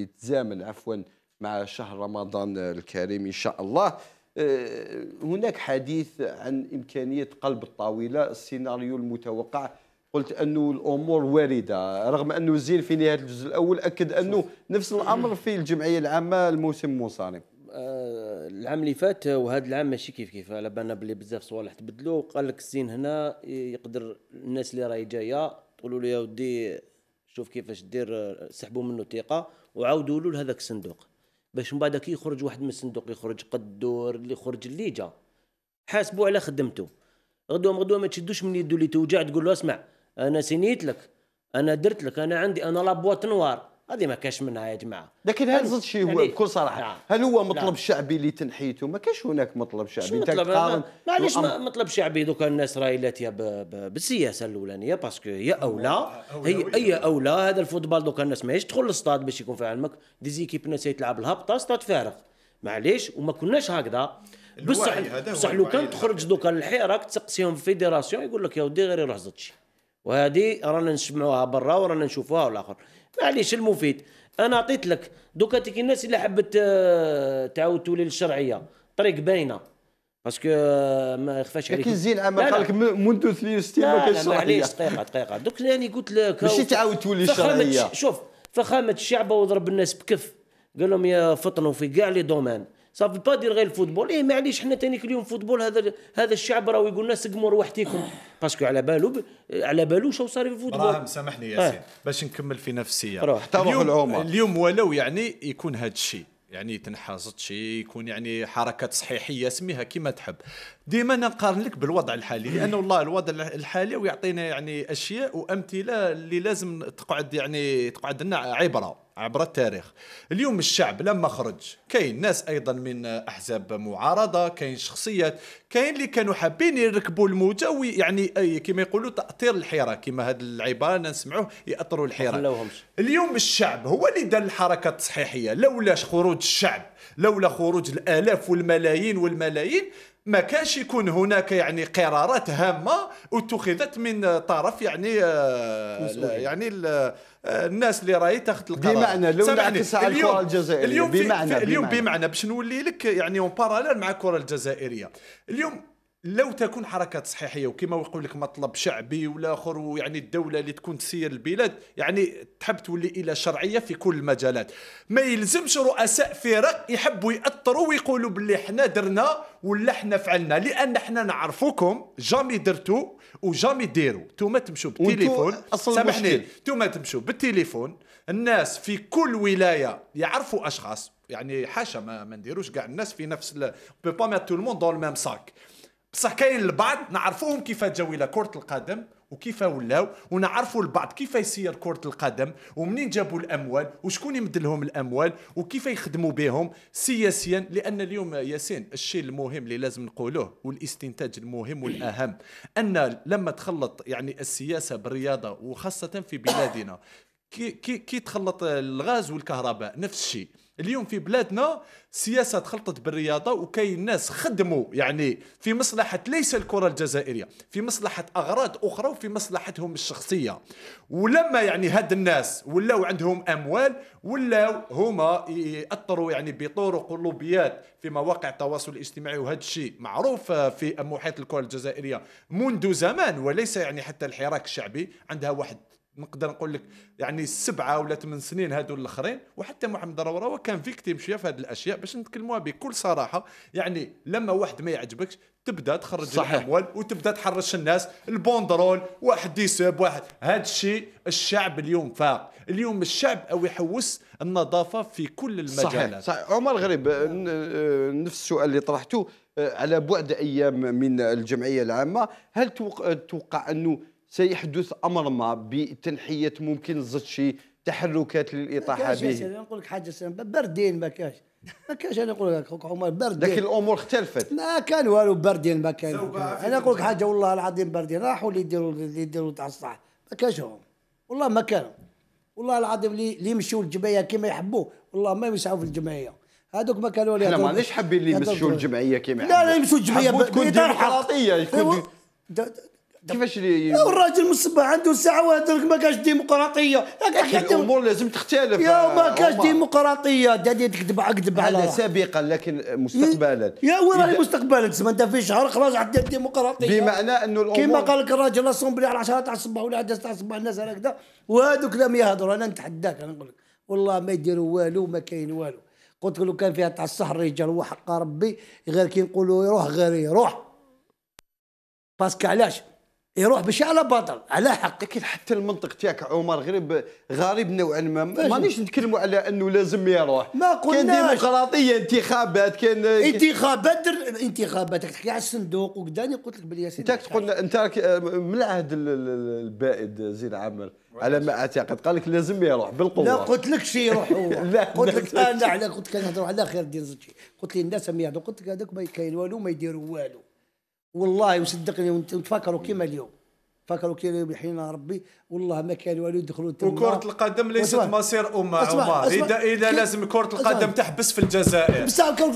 يتزامن عفوا مع شهر رمضان الكريم إن شاء الله آه، هناك حديث عن إمكانية قلب الطاولة السيناريو المتوقع قلت أنه الأمور واردة رغم أنه زين في نهاية الجزء الأول أكد أنه نفس الأمر في الجمعية العامة الموسم المصارم آه، العام اللي فات وهذا العام ماشي كيف كيف على بالنا بلي بزاف صوالح تبدلوا قال لك السين هنا يقدر الناس اللي راهي جايه تقولوا له يا ودي شوف كيفاش دير سحبوا منه الثقه وعاودوا له لهذاك الصندوق باش من بعد كي يخرج واحد من الصندوق يخرج الدور اللي يخرج اللي جا حاسبوا على خدمته غدوه غدوه ما تشدوش من يدو اللي توجع تقول له اسمع انا سنيت لك انا درت لك انا عندي انا لابوات نوار هذه ما كاش منها يا جماعه لكن هل زاد شي هو يعني بكل صراحه نعم. هل هو مطلب نعم. شعبي اللي تنحيته ما كاش هناك مطلب شعبي انت تقارن معليش مطلب شعبي دوكا الناس راهي لاتيا بالسياسه الاولانيه باسكو هي اولى هي اي اولى هذا الفوتبال دوكا الناس ماهيش تدخل للستاد باش يكون في علمك ديزيكيب ناس تلعب الهبطه ستاد فارغ معليش وما كناش هكذا بصح بصح لو كان تخرج دوكا الحيرة تسقسيهم في فيدراسيون يقول لك يا ودي غير يروح زدشي وهذه رانا نسمعوها برا ورانا نشوفوها والاخر معليش المفيد انا عطيت لك دوكا تيكي الناس اللي حبت آه، تعاود تولي للشرعيه طريق باينه باسكو آه، ما يخفاش عليك كي زين عام قال لك منذ 63 ما كانش شرعيه معليش دقيقه دقيقه دوك يعني قلت لك ماشي تعاود تولي للشرعيه شوف فخامه الشعب وضرب الناس بكف قال لهم يا فطنوا في كاع لي دومان صافي با دير غير الفوتبول ايه معليش حنا تانيك اليوم فوتبول هذا هذا الشعب راه يقول الناس سقموا روحتيكم باسكو على بالو ب... على بالو شو صار في الفوتبول راه سامحني ياسين آه. باش نكمل في نفسيه اليوم اليوم ولو يعني يكون هذا الشيء يعني تنحاز شيء يكون يعني حركه صحيحيه سميها كما تحب ديما نقارن لك بالوضع الحالي لان والله الوضع الحالي ويعطينا يعني اشياء وامثله اللي لازم تقعد يعني تقعد لنا عبره عبر التاريخ اليوم الشعب لما خرج كاين ناس ايضا من احزاب معارضه كاين شخصيات كاين اللي كانوا حابين يركبوا الموجه ويعني اي كما يقولوا تاطير الحيره كما هذا العباره نسمعوه ياطروا الحيره اليوم الشعب هو اللي دار الحركه التصحيحيه لولا خروج الشعب لولا خروج الالاف والملايين والملايين ما كانش يكون هناك يعني قرارات هامه اتخذت من طرف يعني آه يعني آه، الناس اللي راهي تاخذ القرار بمعنى لو انعكس على الكره الجزائريه اليوم بمعنى, بمعنى اليوم بمعنى, بمعنى باش نولي لك يعني اون باراليل مع الكره الجزائريه اليوم لو تكون حركات صحيحيه وكما يقول لك مطلب شعبي ولا اخر ويعني الدوله اللي تكون تسير البلاد يعني تحب تولي الى شرعيه في كل المجالات ما يلزمش رؤساء فرق يحبوا ياثروا ويقولوا باللي حنا درنا ولا حنا فعلنا لان حنا نعرفوكم جامي درتو وجامي ديروا انتوما تمشوا بالتليفون سامحني انتوما تمشوا بالتليفون الناس في كل ولايه يعرفوا اشخاص يعني حاشا ما, ما نديروش كاع الناس في نفس بو با ميت تو لو مون دون لو ميم ساك بصح كاين البعض نعرفوهم كيف جاو الى كره القدم وكيف ولاو ونعرفوا البعض كيف يسير كره القدم ومنين جابوا الاموال وشكون يمد لهم الاموال وكيف يخدموا بهم سياسيا لان اليوم ياسين الشيء المهم اللي لازم نقولوه والاستنتاج المهم والاهم ان لما تخلط يعني السياسه بالرياضه وخاصه في بلادنا كي كي, كي تخلط الغاز والكهرباء نفس الشيء اليوم في بلادنا سياسة تخلطت بالرياضة وكاين ناس خدموا يعني في مصلحة ليس الكرة الجزائرية في مصلحة أغراض أخرى وفي مصلحتهم الشخصية ولما يعني هاد الناس ولاو عندهم أموال ولاو هما يأثروا يعني بطرق ولوبيات في مواقع التواصل الاجتماعي وهذا الشيء معروف في محيط الكرة الجزائرية منذ زمان وليس يعني حتى الحراك الشعبي عندها واحد نقدر نقول لك يعني سبعه ولا ثمان سنين هادو الاخرين وحتى محمد الروراوه كان فيكتيم شويه في هذه الاشياء باش نتكلموها بكل صراحه يعني لما واحد ما يعجبكش تبدا تخرج صحيح. الاموال وتبدا تحرش الناس البوندرول واحد يسب واحد هذا الشيء الشعب اليوم فاق اليوم الشعب او يحوس النظافه في كل المجالات صحيح, صحيح. عمر غريب آه، آه، نفس السؤال اللي طرحته آه، على بعد ايام من الجمعيه العامه هل توقع انه سيحدث امر ما بتنحيه ممكن زد شي تحركات للاطاحه به نقول لك حاجه بردين ما كاش ما كاش انا نقول لك عمر بردين لكن الامور اختلفت ما كان والو بردين ما كان انا نقول لك حاجه والله العظيم بردين راحوا اللي يديروا اللي يديروا تاع الصح ما هم والله ما كانوا والله العظيم اللي يمشوا للجمعيه كما يحبوا والله ما يسعوا في الجمعيه هذوك ما كانوا احنا ماناش حابين اللي يمشوا الجمعيه كما يحبوا لا لا يمشوا الجمعيه تكون ديمقراطيه يكون أيوة. كيفاش الراجل من الصباح عنده ساعه وهذا ما كاش ديمقراطيه الامور لازم تختلف يا ما كاش ديمقراطيه دادي تكذب كذب على سابقا لكن مستقبلا يا وين راهي مستقبلا تسمى انت في شهر خلاص عاد الديمقراطيه بمعنى انه الامور كما قال لك الراجل لاسومبلي على 10 تاع الصباح ولا 11 تاع الصباح الناس هكذا وهذوك لم يهضروا انا نتحداك انا نقول لك والله ما يديروا والو ما كاين والو قلت لو كان فيها تاع الصح الرجال وحق ربي غير كي نقولوا يروح غير يروح باسكو علاش يروح باش على بطل على حق لكن حتى المنطق تاعك عمر غريب غريب نوعا ما مانيش نتكلموا على انه لازم يروح ما قلناش كان ديمقراطيه انتخابات كان انتخابات انتخابات على الصندوق وكداني قلت لك بلي انت تقول انت من العهد البائد زين عامر على ما اعتقد قال لك لازم يروح بالقوه لا قلت لك شي يروح هو [LAUGHS] لا قلت لك انا على قلت لك نهضروا على خير دير زوجي قلت لي الناس يهضروا قلت لك هذاك ما كاين والو ما يديروا والو والله وصدقني وانتم تفكروا كما اليوم فكروا كي يحيينا ربي والله ما كان والو يدخلوا وكرة القدم ليست مصير أمة عمر إذا إذا لازم كرة القدم تحبس في الجزائر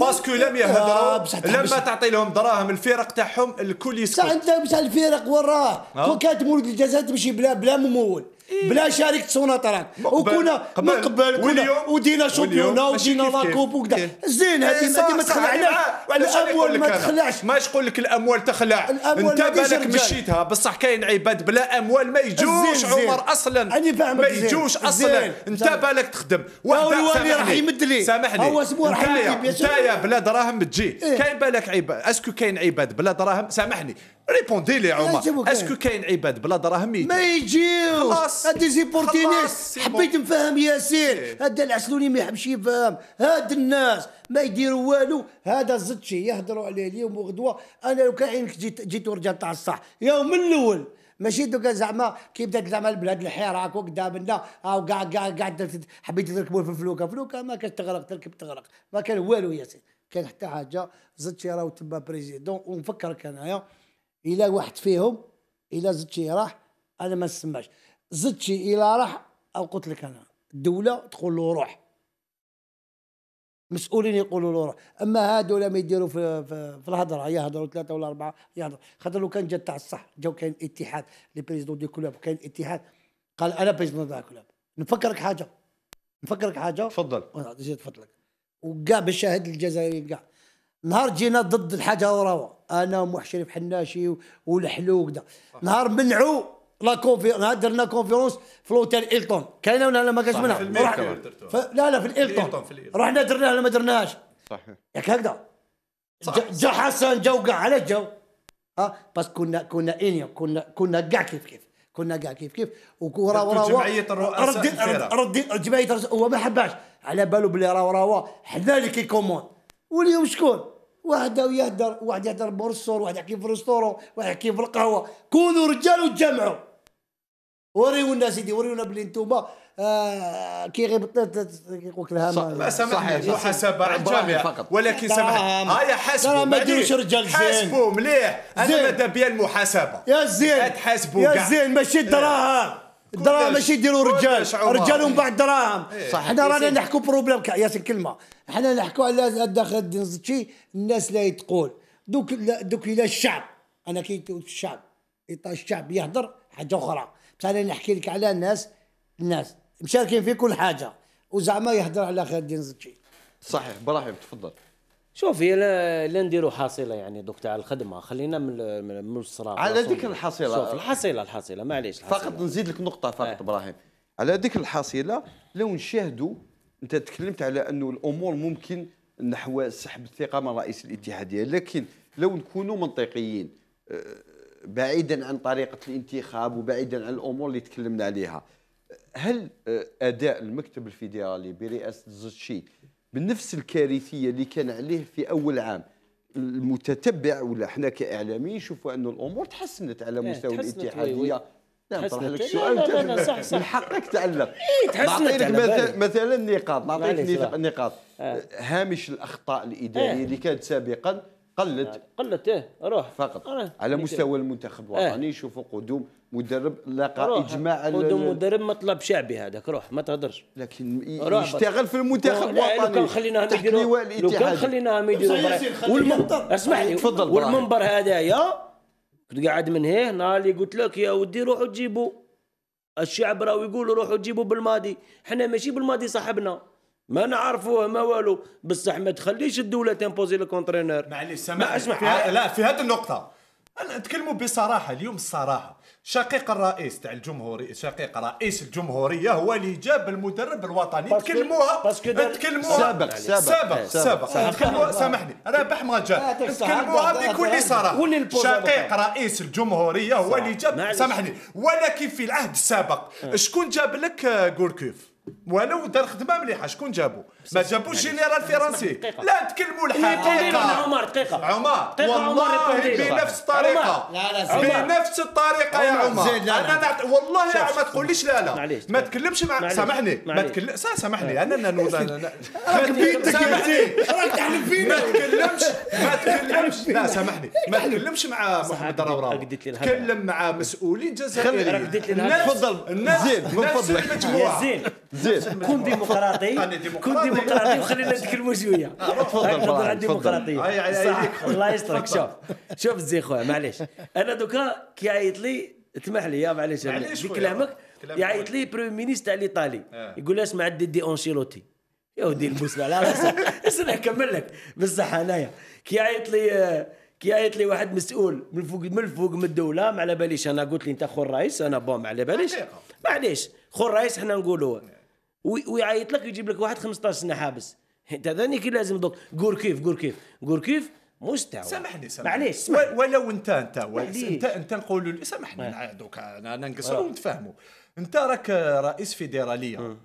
باسكو لم يهدروا آه، لما تعطي لهم دراهم الفرق تاعهم الكل يسكت بصح أنت بصح الفرق وراه نعم. كون كانت مولود الجزائر تمشي بلا بلا ممول إيه. بلا شارك تسونا تراك وكنا من قبل كنا ودينا شوبيونا ودينا لاكوب وكذا زين هذه هذه إيه، ما تخلعناش الاموال ما تخلعش ماش ما لك الاموال تخلع انت بالك مشيتها بصح كاين عباد بلا اموال ما يجوش عمر اصلا انا ما يجوش اصلا انت بالك تخدم واحد الوالي راح يمد لي سامحني هو اسمه راح انت بلا دراهم تجي إيه. كاين بالك عباد اسكو كاين عباد بلا دراهم سامحني ريبوندي لي عمر اسكو كاين عباد بلا دراهم ما يجيو خلاص هاد زيبورتينيس حبيت نفهم ياسين هاد العسلوني ما يحبش يفهم هاد الناس ما يديروا والو هذا زد شي يهضروا عليه اليوم وغدوه انا لو كان عينك جيت جيت ورجعت تاع الصح يوم الاول ماشي دوكا زعما كي بدات زعما البلاد الحيره هاك قدامنا او كاع كاع كاع حبيت تركبوا في الفلوكه فلوكه ما كانت تغرق تركب تغرق ما كان والو ياسين كان حتى حاجه زدت شي راه تما بريزيدون ونفكرك انايا الا واحد فيهم الا زدت شي راح انا ما نسمعش زدت شي الا راح او قلت لك انا الدوله تقول له روح مسؤولين يقولوا له روح اما هادو لما يديروا في, في, في الهضره يهضروا ثلاثه ولا اربعه يهضروا خاطر لو كان جا تاع الصح جاو كاين اتحاد لي بريزيدون دي كلوب كاين اتحاد قال انا بريزيدون تاع كلوب نفكرك حاجه نفكرك حاجه تفضل تفضلك وكاع بالشاهد الجزائري كاع نهار جينا ضد الحاجه وراوا انا ومحشري بحناشي حناشي والحلو وكذا نهار منعوا لا كونفي نهار درنا كونفيرونس في لوتيل التون كاينه ولا ما كانش منها رح... ف... لا لا في الايلتون رحنا درناه ولا ما درناهاش صحيح ياك هكذا جا حسن جا وكاع علاش جاو اه بس كنا كنا انيا كنا كنا كاع كيف كيف كنا كاع كيف كيف ورا ورا جمعيه الرؤساء ردي جمعيه هو ما حباش على باله بلي راه ورا حنا اللي كيكومون واليوم شكون واحد يهدر واحد يهدر بورسور واحد يحكي في الريستورون واحد يحكي في القهوه كونوا رجال وتجمعوا وريونا سيدي وريونا بلي انتوما آه كي غير كيقول لك الهام سامحني محاسبه راه الجامع ولكن سامحني يا حاسبوا ما ديروش رجال زين حاسبوا مليح انا ماذا بيا المحاسبه يا زين تحاسبوا يا زين ماشي الدراهم الدراهم ماشي يديروا رجال رجال ومن بعد دراهم إيه. صح حنا رانا نحكوا بروبليم ياسر كلمه حنا نحكوا على الداخل شي الناس لا يتقول دوك دوك الى الشعب انا كي الشعب الشعب يهضر حاجه اخرى بس انا نحكي لك على الناس الناس مشاركين في كل حاجه وزعما يهضر على خالد الدين زكي صحيح براهيم تفضل شوفي لا لا نديروا حصيله يعني دوك تاع الخدمه خلينا من من الصراف على ذكر الحصيله شوف الحصيله الحصيله معليش فقط نزيد لك نقطه فقط آه. ابراهيم على ذكر الحصيله لو نشاهدوا انت تكلمت على انه الامور ممكن نحو سحب الثقه من رئيس الاتحاديه لكن لو نكونوا منطقيين آه، بعيدا عن طريقه الانتخاب وبعيدا عن الامور اللي تكلمنا عليها هل آه، اداء المكتب الفيدرالي برئاسه الزتشي بنفس الكارثيه اللي كان عليه في اول عام المتتبع ولا احنا كاعلاميين نشوفوا انه الامور تحسنت على إيه، مستوى الاتحاديه إيه، نعم، لا نطرح لك سؤال من حقك تعلق إيه، نعطيك مثلا مثلا نقاط نعطيك نقاط آه. هامش الاخطاء الاداريه اللي كانت سابقا قلت يعني قلت ايه روح فقط أنا على مستوى المنتخب الوطني ايه شوفوا قدوم مدرب لقى اجماع قدوم مدرب مطلب شعبي هذاك روح ما تهدرش لكن يشتغل في المنتخب الوطني لو كان خليناهم يديروا طيب، لو كان خليناهم يديروا طيب، اسمح لي والمنبر هذايا كنت قاعد من هنا اللي قلت لك يا ودي روحوا تجيبوا الشعب راهو يقولوا روحوا تجيبوا بالماضي حنا ماشي بالماضي صاحبنا ما نعرفوه ما والو بصح ما تخليش الدوله تمبوزي كونترينور معليش سامح اسمع لا في هذه النقطه نتكلموا بصراحه اليوم الصراحه شقيق الرئيس تاع الجمهوريه شقيق رئيس الجمهوريه هو اللي جاب المدرب الوطني تكلموها تكلموها سابق سابق سابق سامحني رابح ما جاب تكلموها بكل صراحه شقيق رئيس الجمهوريه هو اللي جاب سامحني ولكن في العهد السابق اه. شكون جاب لك غوركوف آه، ولو دار خدمه مليحه شكون جابو ما جابوش جينيرال فرنسي لا تكلموا إيه، الحقيقه عمر دقيقه عمر والله بنفس الطريقه بنفس الطريقه يا عمر انا والله يا عمر ما تقوليش لا لا ما تكلمش مع سامحني ما تكلم سامحني آه. انا انا انا راك تحلف فينا ما تكلمش ما تكلمش لا سامحني ما تكلمش مع محمد الروراوي تكلم مع مسؤولين جزائريين تفضل زين من فضلك زين كون ديمقراطي كون ديمقراطي وخلينا نتكلموا شويه آه، تفضل على الديمقراطيه الله يسترك شوف شوف الزي خويا معليش انا دوكا كيعيط لي اسمح لي يا معليش كلامك يعيط لي بريمير مينيست تاع الايطالي يقول لي اسمع دي دي اونشيلوتي يا ودي البوسله على راسك اسمع كمل لك بصح انايا كيعيط لي آه، كيعيط لي واحد مسؤول من فوق من فوق من الدوله ما على باليش انا قلت لي انت خو الرئيس انا بوم على باليش معليش خو الرئيس حنا نقولوا آه. ويعيط لك ويجيب لك واحد 15 سنه حابس انت ذاني كي لازم دوك قول كيف قول كيف قول كيف مستوى سامحني سامحني معليش ولو انت انت انت انت نقول سامحني آه. دوك انا آه. نقصر ونتفاهموا انت راك رئيس فيدراليه آه.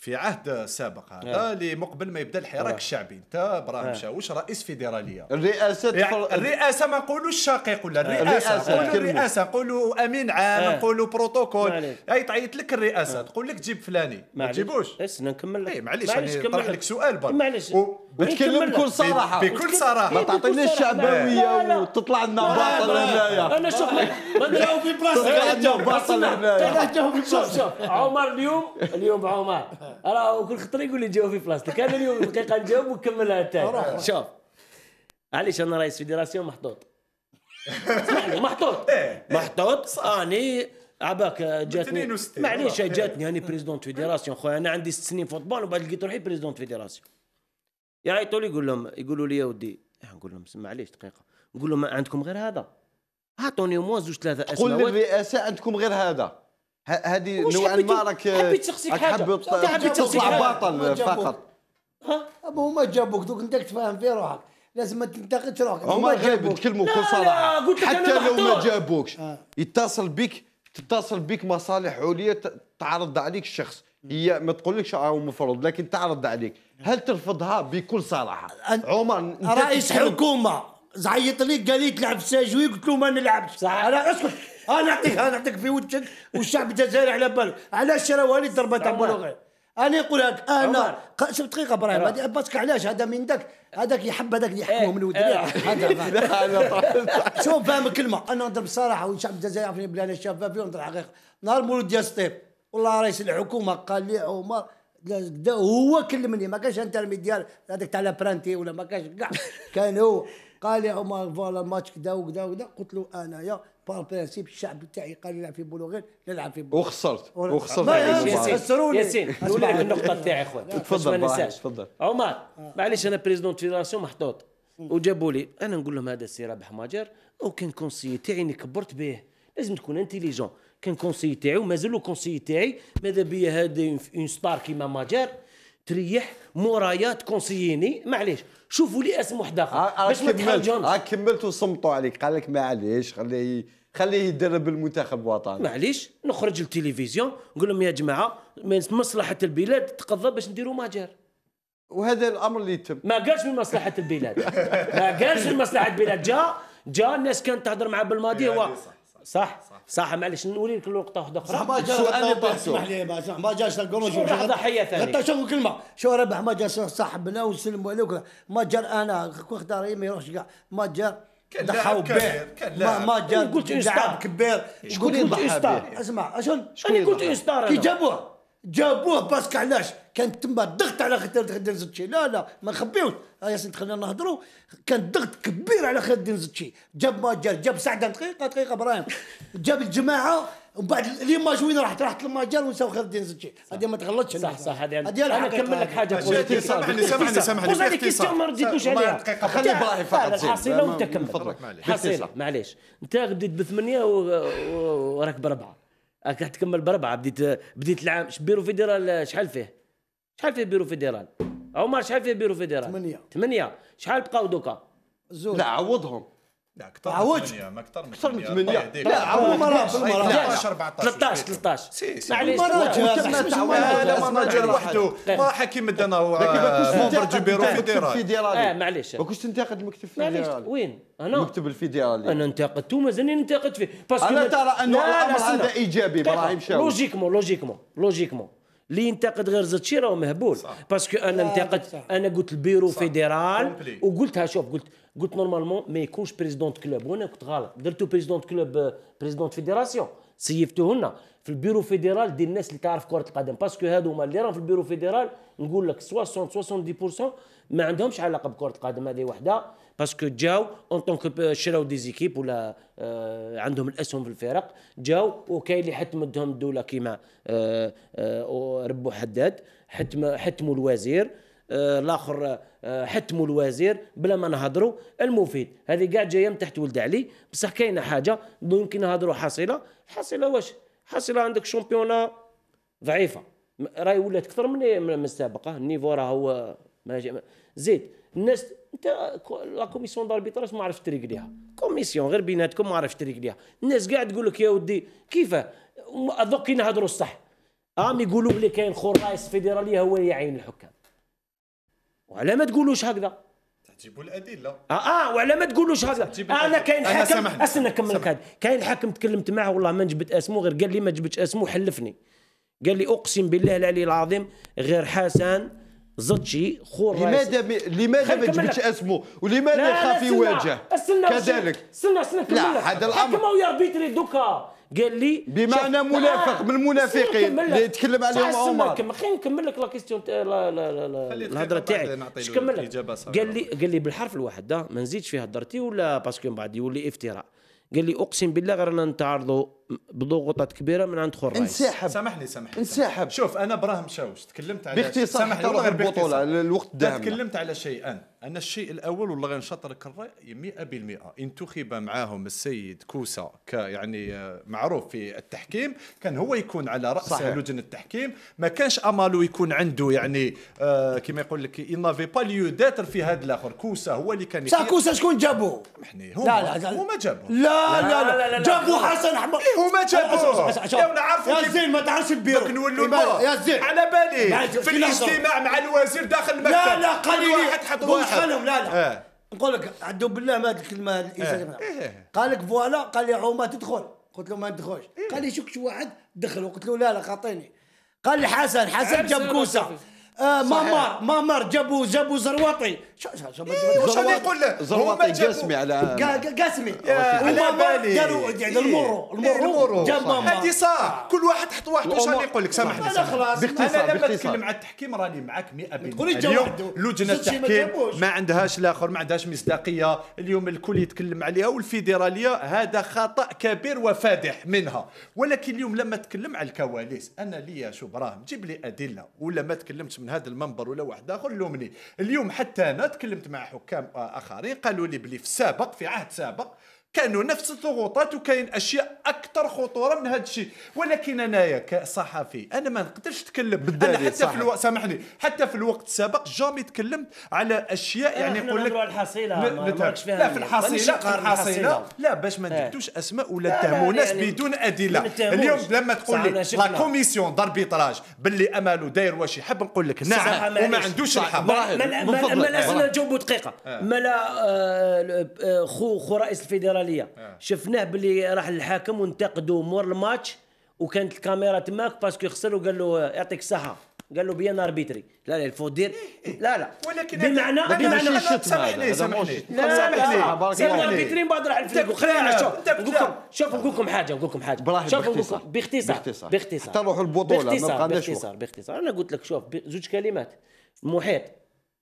في عهد سابق هذا اللي نعم. مقبل ما يبدا الحراك نعم. الشعبي انت ابراهيم نعم. شاوش رئيس فيدراليه الرئاسه يعني الرئاسه ما نقولوش شقيق ولا الرئاسه نقولوا الرئاسه نقولوا امين عام نقولوا بروتوكول هاي تعيط لك الرئاسه تقول لك جيب فلاني ما تجيبوش استنى نكمل لك إيه، معليش انا يعني نطرح لك سؤال برك معليش بتكلم بكل صراحه بكل صراحه ما تعطينيش شعبويه وتطلع لنا باطل هنايا انا شوف ما نجاوب في بلاصتك تطلع لنا باطل هنايا شوف شوف عمر اليوم اليوم عمر انا وكل خطره يقول لي جاوب في بلاصتك انا اليوم دقيقه نجاوب ونكملها الثاني شوف معليش انا رئيس فيدراسيون محطوط إيه. محطوط محطوط اني عباك جاتني معليش جاتني هاني إيه. بريزيدون فيدراسيون خويا انا عندي ست سنين فوتبول وبعد لقيت روحي بريزيدون فيدراسيون يعيطوا لي يقول لهم يقولوا لي يا ودي إيه، نقول لهم معليش دقيقه نقول لهم عندكم غير هذا اعطوني موان زوج ثلاثه اسماء قول للرئاسه عندكم غير هذا هذه نوعا ما راك حابب تطلع باطل فقط ها هما جابوك دوك انت تفهم في روحك لازم ما تنتقدش روحك هما غير نتكلموا بكل صراحه حتى لو ما جابوكش آه. يتصل بك تتصل بك مصالح عليا تعرض عليك الشخص هي ما تقولكش راهو مفروض لكن تعرض عليك هل ترفضها بكل صراحه عمر رئيس حكومه زعيط لي قال لي تلعب ساجوي قلت له ما نلعبش انا اسكت انا نعطيك انا نعطيك في وجهك والشعب الجزائري على باله علاش راه وليد الضربه تاع الغير انا نقول لك انا شوف دقيقه ابراهيم هذه باسك علاش هذا من داك هذاك يحب هذاك اللي يحكمه إيه. من ودنيه [LAUGHS] شوف فاهم الكلمه انا نضرب بصراحه والشعب الجزائري عرفني بلي انا شفاف ونضرب الحقيقه نهار مولود ديال سطيب والله رئيس الحكومه قال لي عمر هو كلمني ما كانش انترميديال هذاك تاع لابرانتي ولا ما كانش كاع كان هو قال لي عمر فوالا الماتش كذا وكذا وكذا قلت له انايا بار برانسيب الشعب تاعي قال نلعب في بولوغير نلعب في بولوغير وخسرت وخسرت ياسين ياسين نقول لك النقطه تاعي اخوان تفضل تفضل عمر معليش انا بريزيدون فيدراسيون محطوط وجابوا لي انا نقول لهم هذا السي رابح ماجر او كان كونسيي تاعي اللي كبرت به لازم تكون انتيليجون كان كونسيي تاعي ومازال كونسيي تاعي ماذا بيا هذا اون ستار كيما ماجر تريح مورايا تكونسييني معليش شوفوا لي اسم واحد اخر آه، آه، باش ما تحرجهمش آه، كملت وصمتوا عليك قال لك معليش خليه خليه يدرب المنتخب الوطني معليش نخرج للتلفزيون نقول لهم يا جماعه من مصلحه البلاد تقضى باش نديروا ماجر وهذا الامر اللي تم ما قالش من مصلحه البلاد ما قالش من مصلحه البلاد جاء جاء الناس كانت تهضر معاه بالماضي هو يعني صح صح, صح معليش نوري لك نقطة واحدة أخرى صح ما جاش اسمح لي ما جاش القروش واحد ضحية ثانية حتى شوفوا كلمة شو ربح ما جاش صاحبنا وسلموا عليه ما جا أنا اختار ما يروحش كاع ما جا ضحاو به ما ما جا قلت لاعب كبير شكون اللي ضحى به اسمع اجل انا قلت اون ستار كي جابوه جابوه باسكو علاش كان تما الضغط على خير الدين زتشي لا لا ما نخبيوش يا سيدي خلينا نهضروا كان ضغط كبير على الدين زتشي جاب ما جاب جاب سعد دقيقه دقيقه ابراهيم جاب الجماعه ومن بعد ليماج وين راحت راحت للمجال ونساو خير الدين زتشي هذه ما تغلطش صح صح هذه انا نكمل لك حاجه سامحني سامحني سامحني سامحني سامحني كيستيون ما رديتوش عليها خلي ابراهيم فقط الحصيله وانت كمل سامحني معليش انت سامحني بثمانيه وراك سامحني راح تكمل بربعه بديت بديت العام بيرو فيدرال شحال فيه؟ شحال فيه بيرو فيدرال؟ عمر شحال فيه بيرو فيدرال؟ ثمانية ثمانية شحال بقاو دوكا؟ زوج لا عوضهم لا اكثر عاود اكثر من 8 طيب، لا عاود مرات 13 14 13 13 سي سي مرات لا ماناجر وحده طيب. ما حكيم الدنا طيب. هو مونبر دو بيرو فيدرالي فيدرالي اه معليش ما كنتش تنتقد المكتب الفيدرالي وين انا المكتب الفيدرالي انا انتقدته مازالني ننتقد فيه باسكو انا ترى انه الامر هذا ايجابي ابراهيم شاوي لوجيكمون لوجيكمون لوجيكمون اللي ينتقد غير زد شي راهو مهبول باسكو انا انتقد انا قلت البيرو فيدرال وقلتها شوف قلت قلت نورمالمون ما يكونش بريزيدون كلوب وانا كنت غلط درتو بريزيدون كلوب بريزيدون فيدراسيون سيفتو لنا في البيرو فيدرال ديال الناس اللي تعرف كره القدم باسكو هادو هما اللي راهم في البيرو فيدرال نقول لك 60 70% ما عندهمش علاقه بكره القدم هذه وحده باسكو جاو اون طونك شراو دي زيكيب ولا آه، عندهم الاسهم في الفرق جاو وكاين اللي حتمتهم الدوله كيما آه، آه، ربو حداد حتم حتموا الوزير الاخر حتموا الوزير بلا ما نهضروا المفيد هذه كاع جايه من تحت ولد علي بصح كاينه حاجه يمكن نهضروا حصيله حصيله واش حصيله عندك شامبيونه ضعيفه راهي ولات اكثر من من السابقه النيفو راه هو زيد الناس انت لا كوميسيون داربيتراج ما عرفت تريك ليها كوميسيون غير بيناتكم ما عرفت تريك ليها الناس كاع تقول لك يا ودي كيفاه دوك كي نهضروا الصح راهم يقولوا بلي كاين خور رئيس فيدراليه هو اللي يعين الحكام وعلى ما تقولوش هكذا تجيبوا الادله اه اه وعلى ما تقولوش هكذا انا كاين حكم استنى نكمل لك هذا كاين حكم تكلمت معه والله ما جبت اسمه غير قال لي ما جبتش اسمه حلفني قال لي اقسم بالله العلي العظيم غير حسن زتشي خور لماذا م... لماذا ما جبتش اسمه ولماذا يخاف يواجه كذلك استنى استنى لا هذا الامر حكمه يا ربيتري دوكا قال لي بمعنى منافق من المنافقين اللي يتكلم عليهم عمر نكمل خلينا نكمل لك لا كيستيون الهضره تاعي باش نكمل لك قال لي قال لي بالحرف الواحد ما نزيدش فيها هضرتي ولا باسكو من بعد يولي افتراء قال لي اقسم بالله رانا نتعرضوا بضغوطات كبيره من عند خور انسحب سامحني سامحني انسحب شوف انا ابراهيم شاوش تكلمت على باختصار سامحني غير بالبطوله الوقت داهم تكلمت على انت أن الشيء الأول والله غنشطر الراي 100% انتخب معاهم السيد كوسا كيعني معروف في التحكيم كان هو يكون على رأس صحيح. لجنة التحكيم ما كانش أمالو يكون عنده يعني آه كما يقول لك نافي با ليو داتر في هذا الآخر كوسا هو اللي كان صح كوسا شكون جابوه؟ محني يعني هما لا لا هما جابوه لا لا لا, جابو حسن احمد إيه هما جابوه يا يا زين ما تعرفش بيرو نولوا يا زين على بالي في الاجتماع مع الوزير داخل المكتب لا لا قليل واحد خلهم لا لا إيه. نقول لك عدو بالله ما هذه الكلمه الانسان إيه. قال لك فوالا قال لي عوما تدخل قلت له ما ندخلش إيه. قال لي شو واحد دخل قلت له لا لا خاطيني قال لي حسن حسن جاب كوسه آه، مامار مامار جابوا جابوا زروطي جابوا واش غادي يقول له زرواطي قاسمي على قاسمي آه، على بالي قالوا يعني إيه، المرو المرو جاب مامار هادي صح كل واحد حط واحد واش غادي يقول لك سامحني انا خلاص انا لما تكلم على التحكيم راني معاك 100% تقولي اليوم لجنه التحكيم ما عندهاش الاخر ما عندهاش مصداقيه اليوم الكل يتكلم عليها والفيدراليه هذا خطا كبير وفادح منها ولكن اليوم لما تكلم على الكواليس انا ليا شو براهم جيب لي ادله ولا ما تكلمتش من هذا المنبر ولا واحد اخر لومني اليوم حتى انا تكلمت مع حكام اخرين قالوا لي بلي في السابق في عهد سابق كانوا نفس الضغوطات وكاين اشياء اكثر خطوره من هذا الشيء ولكن انايا كصحفي انا ما نقدرش نتكلم انا حتى صحيح. في الوقت سامحني حتى في الوقت السابق جامي تكلمت على اشياء يعني نقول لك الحصيله ما ما فيها لا في الحصيله الحصيله لا باش ما إيه. نكتبوش اسماء ولا تهموا ناس يعني بدون ادله اليوم لما تقول لي لا كوميسيون داربيتراج باللي امالو داير واش يحب نقول لك نعم وما عندوش الحق ما الاسئله جاوبوا دقيقه ما لا آه، آه، خو رئيس الفيدرالي الاستراليه آه. شفناه باللي راح للحاكم وانتقدوا مور الماتش وكانت الكاميرا تماك باسكو خسر وقال له يعطيك الصحه قال له بيان اربيتري لا لا الفو دير لا لا ولكن بمعنى بمعنى سامحني سامحني سامحني سامحني اربيتري من بعد راح الفريق خلينا شوف شوف نقول لكم حاجه نقول لكم حاجه شوف باختصار باختصار باختصار حتى نروحوا البطوله باختصار باختصار باختصار انا قلت لك شوف زوج كلمات المحيط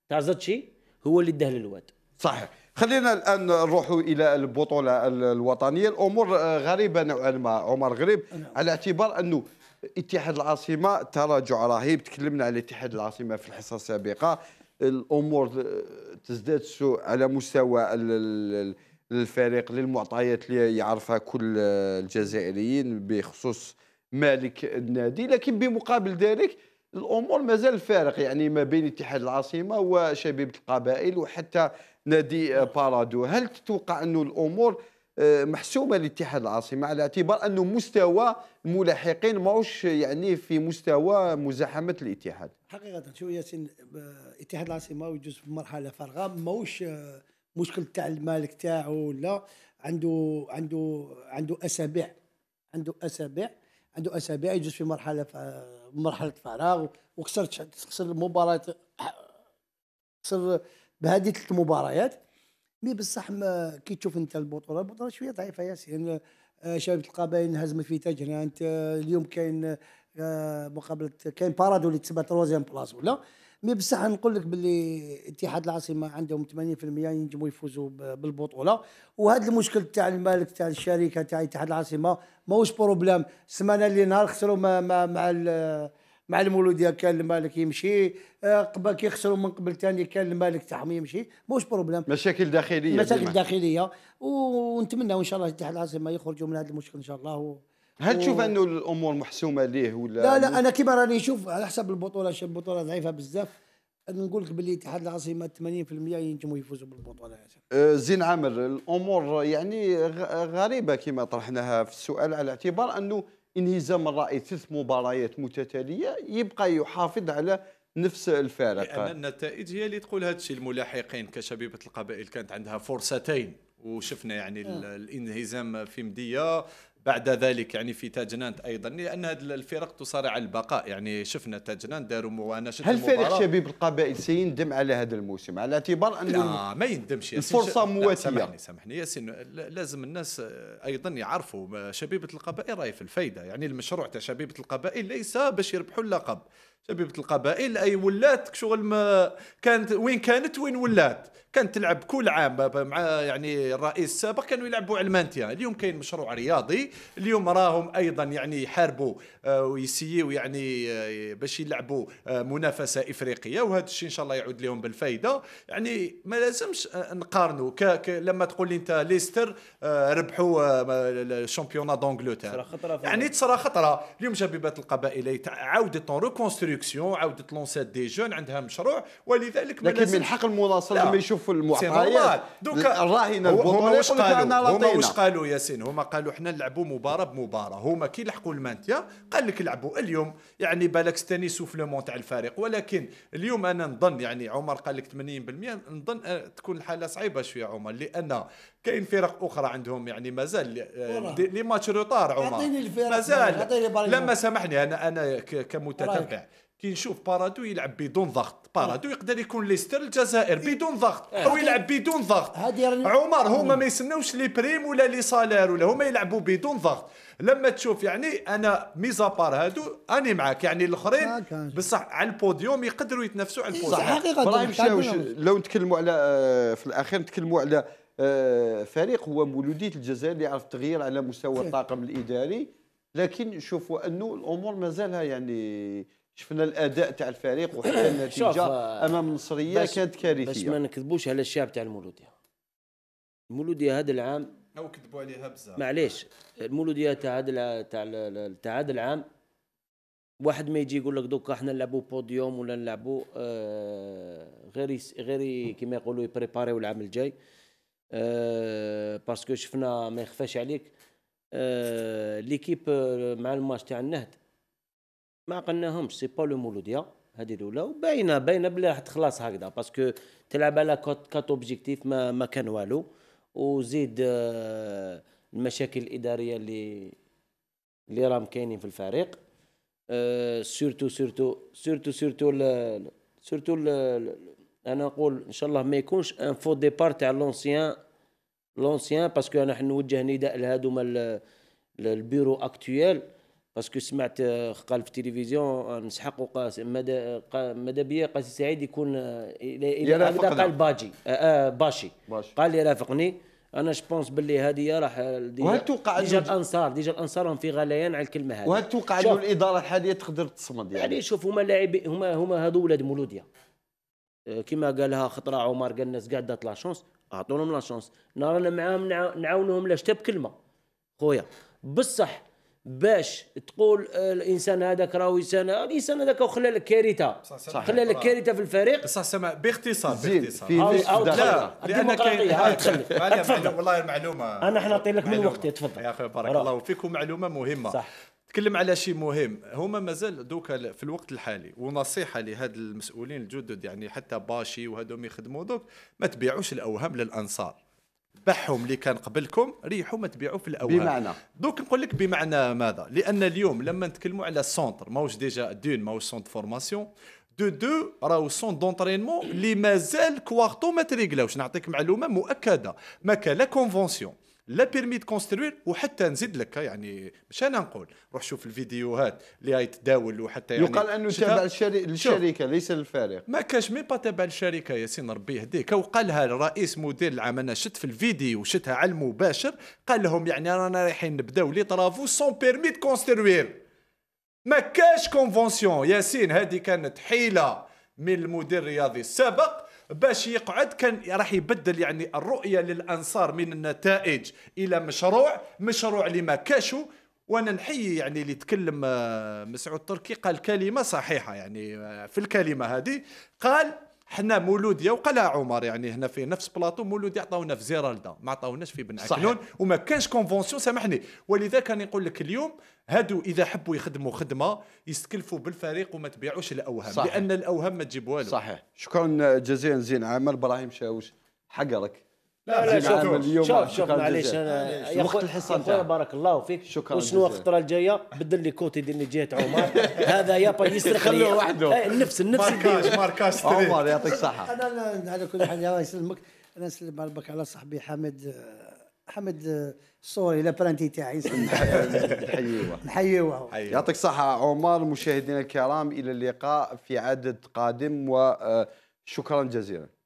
تاع زاتشي هو اللي داه للواد صحيح خلينا الان نروحوا الى البطوله الوطنيه الامور آه، غريبه نوعا ما عمر غريب نعم. على اعتبار انه اتحاد العاصمه تراجع رهيب تكلمنا على اتحاد العاصمه في الحصه السابقه الامور آه، تزداد سوء على مستوى الفريق للمعطيات اللي يعرفها كل الجزائريين بخصوص مالك النادي لكن بمقابل ذلك الامور مازال فارق يعني ما بين اتحاد العاصمه وشبيبه القبائل وحتى نادي بارادو هل تتوقع أن الأمور آه، محسومه لاتحاد العاصمه على اعتبار انه مستوى الملاحقين ماهوش يعني في مستوى مزاحمه الاتحاد حقيقه شو ياسين اتحاد العاصمه يجوز في مرحله فارغه ماهوش آه، مشكل تاع المالك تاعو ولا عنده عنده عنده اسابيع عنده اسابيع عنده اسابيع يجوز في مرحله مرحله فراغ وخسرت خسر المباراه خسر بهذه ثلاث مباريات مي بصح كي تشوف انت البطوله البطوله شويه ضعيفه يعني آه، شباب القبائل هزمت في يعني انت اليوم كاين آه، مقابله كاين بارادو اللي تسمى تروزيام بلاص ولا مي بصح نقول لك باللي اتحاد العاصمه عندهم 80% ينجموا يفوزوا بالبطوله وهذا المشكل تاع المالك تاع الشركه تاع اتحاد العاصمه ماهوش بروبليم السمانه اللي نهار خسروا مع مع مع المولوديه كان المالك يمشي آه، قبل كيخسروا من قبل ثاني كان المالك تاعهم يمشي موش بروبليم مشاكل داخليه مشاكل داخليه ونتمنى ان شاء الله الاتحاد العاصمه يخرجوا من هذا المشكل ان شاء الله و... هل و... تشوف انه الامور محسومه ليه ولا لا لا انا كيما راني نشوف على حسب البطوله شي البطوله ضعيفه بزاف نقول لك باللي الاتحاد العاصمه 80% ينجموا يفوزوا بالبطوله آه زين عامر الامور يعني غريبه كما طرحناها في السؤال على اعتبار انه انهزام الرأي ثلاث مباريات متتالية يبقى يحافظ على نفس الفارق لأن النتائج هي اللي تقول هذا الشيء الملاحقين كشبيبة القبائل كانت عندها فرصتين وشفنا يعني آه. الانهزام في مديه بعد ذلك يعني في تاجنانت ايضا لان هذه الفرق تصارع البقاء يعني شفنا تاجنانت داروا شفت هل فريق شبيب القبائل سيندم على هذا الموسم على اعتبار انه لا ما يندمش الفرصه مواتيه سامحني سامحني ياسين لازم الناس ايضا يعرفوا شبيبه القبائل راهي في الفايده يعني المشروع تاع شبيبه القبائل ليس باش يربحوا اللقب شبيبه القبائل اي ولات شغل ما كانت وين كانت وين ولات كانت تلعب كل عام مع يعني الرئيس السابق كانوا يلعبوا علمانتيا اليوم كاين مشروع رياضي اليوم راهم ايضا يعني يحاربوا آه، ويسيو يعني آه، باش يلعبوا آه، منافسه افريقيه وهذا الشيء ان شاء الله يعود لهم بالفائده يعني ما لازمش نقارنوا ك... ك... لما تقول لي انت ليستر ربحوا الشامبيون دونجلتير يعني تصرا خطره اليوم شبيبات القبائل عاودت اون ريكونستركسيون عاودت لونسات دي جون عندها مشروع ولذلك ما لكن من حق المناصر لما يشوف يشوف المعطيات الراهنه البطوله واش قالوا هما واش قالوا ياسين هما قالوا حنا نلعبوا مباراه بمباراه هما كي لحقوا المانتيا قال لك لعبوا اليوم يعني بالك ستاني سوفلمون تاع الفريق ولكن اليوم انا نظن يعني عمر قال لك 80% نظن أه تكون الحاله صعيبه شويه عمر لان كاين فرق اخرى عندهم يعني مازال أه، لي ماتش روطار عمر مازال لما سامحني انا انا كمتتبع كي نشوف بارادو يلعب بدون ضغط بارادو آه. يقدر يكون ليستر الجزائر إيه. بدون ضغط او آه. يلعب بدون ضغط عمر هما ما يسناوش لي بريم ولا لي سالير ولا هما يلعبوا بدون ضغط لما تشوف يعني انا ميزا بار هادو اني معاك يعني الاخرين بصح على البوديوم يقدروا يتنافسوا على إيه، البوديوم صح حقيقه ابراهيم طيب، طيب، شاوش طيب. لو نتكلموا على آه، في الاخير نتكلموا على فريق هو مولوديه الجزائر اللي عرف تغيير على مستوى الطاقم الاداري لكن شوفوا انه الامور مازالها يعني شفنا الاداء تاع الفريق وحتى [COUGHS] النتيجه آه، امام النصريه كانت كارثيه باش ما نكذبوش على الشعب تاع المولوديه المولوديه هذا العام او كذبوا عليها بزاف معليش المولوديه تاع هذا تاع تاع هذا العام واحد ما يجي يقول لك دوكا احنا نلعبوا بوديوم ولا نلعبوا آه غير غير كما يقولوا يبريباريو العام الجاي آه باسكو شفنا ما يخفاش عليك آه ليكيب آه، مع الماتش تاع النهد ما قلناهمش سي با لو مولوديا هذه الاولى وباينه باينه بلي راح تخلص هكذا باسكو تلعب على كات اوبجيكتيف ما, ما كان والو وزيد آه، المشاكل الاداريه اللي اللي راهم كاينين في الفريق سورتو سورتو سورتو سورتو سورتو انا نقول ان شاء الله ما يكونش ان فو ديبار تاع لونسيان لونسيان باسكو انا حنوجه نداء لهذوما البيرو اكتويل باسكو سمعت آه، قال في التلفزيون آه، نسحق وقاس مدى مدى بيا قاسي سعيد يكون آه، الى قال باجي آه باشي, باشي قال لي رافقني انا جوبونس باللي هذه راح وهل توقع ديجا الانصار ديجا الانصار هم في غليان على الكلمه هذه وهل توقع انه الاداره الحاليه تقدر تصمد يعني يعني شوف هما لاعبين هما هما هذو ولاد مولوديا كما قالها خطره عمر قال الناس قاعده لا شونس اعطونهم لا شونس رانا معاهم نعاونهم لا تب بكلمه خويا بصح باش تقول آه، الانسان هذاك راهو انسان الانسان هذاك خلى لك كارثه خلى لك كارثه في الفريق بصح سما باختصار باختصار في أو لا لانك والله المعلومه انا حنا نعطي لك من وقتي تفضل يا اخي بارك الله فيك معلومه مهمه صح تكلم على شيء مهم هما مازال دوكا في الوقت الحالي ونصيحه لهاد المسؤولين الجدد يعني حتى باشي وهذوم يخدموا دوك ما تبيعوش الاوهام للانصار بحهم اللي كان قبلكم ريحوا ما تبيعوا في الاول بمعنى دوك نقول لك بمعنى ماذا لان اليوم لما نتكلموا على سونتر ماهوش ديجا دون ماهوش سونتر فورماسيون دو دو راهو سون دونترينمون اللي مازال كوارتو ما تريكلاوش نعطيك معلومه مؤكده ما كان لا كونفونسيون لا بيرمي دو كونستروير وحتى نزيد لك يعني مش انا نقول روح شوف الفيديوهات اللي هاي تداول وحتى يعني يقال انه تابع الشري... للشركه ليس الفريق ما كاش مي با تابع للشركه ياسين ربي يهديك وقالها الرئيس مدير العام انا شت في الفيديو وشتها على المباشر قال لهم يعني رانا رايحين نبداو لي طرافو سون بيرمي دو كونستروير ما كاش كونفونسيون ياسين هذه كانت حيله من المدير الرياضي السابق باش يقعد كان راح يبدل يعني الرؤيه للانصار من النتائج الى مشروع مشروع لما كاشو وانا نحيي يعني اللي تكلم آه، مسعود تركي قال كلمه صحيحه يعني آه، في الكلمه هذه قال حنا مولوديه وقالها عمر يعني هنا في نفس بلاطو مولوديه عطاونا في زيرالدا ما عطاوناش في بن عكنون وما كانش كونفونسيون سامحني ولذا كان يقول لك اليوم هادو اذا حبوا يخدموا خدمه يستكلفوا بالفريق وما تبيعوش الاوهام صحيح. لان الاوهام ما تجيب والو صحيح شكرا جزيلا زين عامر ابراهيم شاوش حقرك لا لا شوف شوف شوف معليش انا يا اخويا الحصان يا بارك الله فيك شكرا وشنو الخطره الجايه بدل لي كوتي ديني لي جهه عمر [LAUGHS] هذا يابا طيب يسرق لي وحده النفس النفس ماركاج ماركاج عمر يعطيك صحه انا على كل حال الله يسلمك انا نسلم ربك على صاحبي حامد حمد الصوري لابرانتي تاعي [LAUGHS] نحييوه نحييوه يعطيك الصحة عمر مشاهدينا الكرام إلى اللقاء في عدد قادم وشكرا آه، جزيلا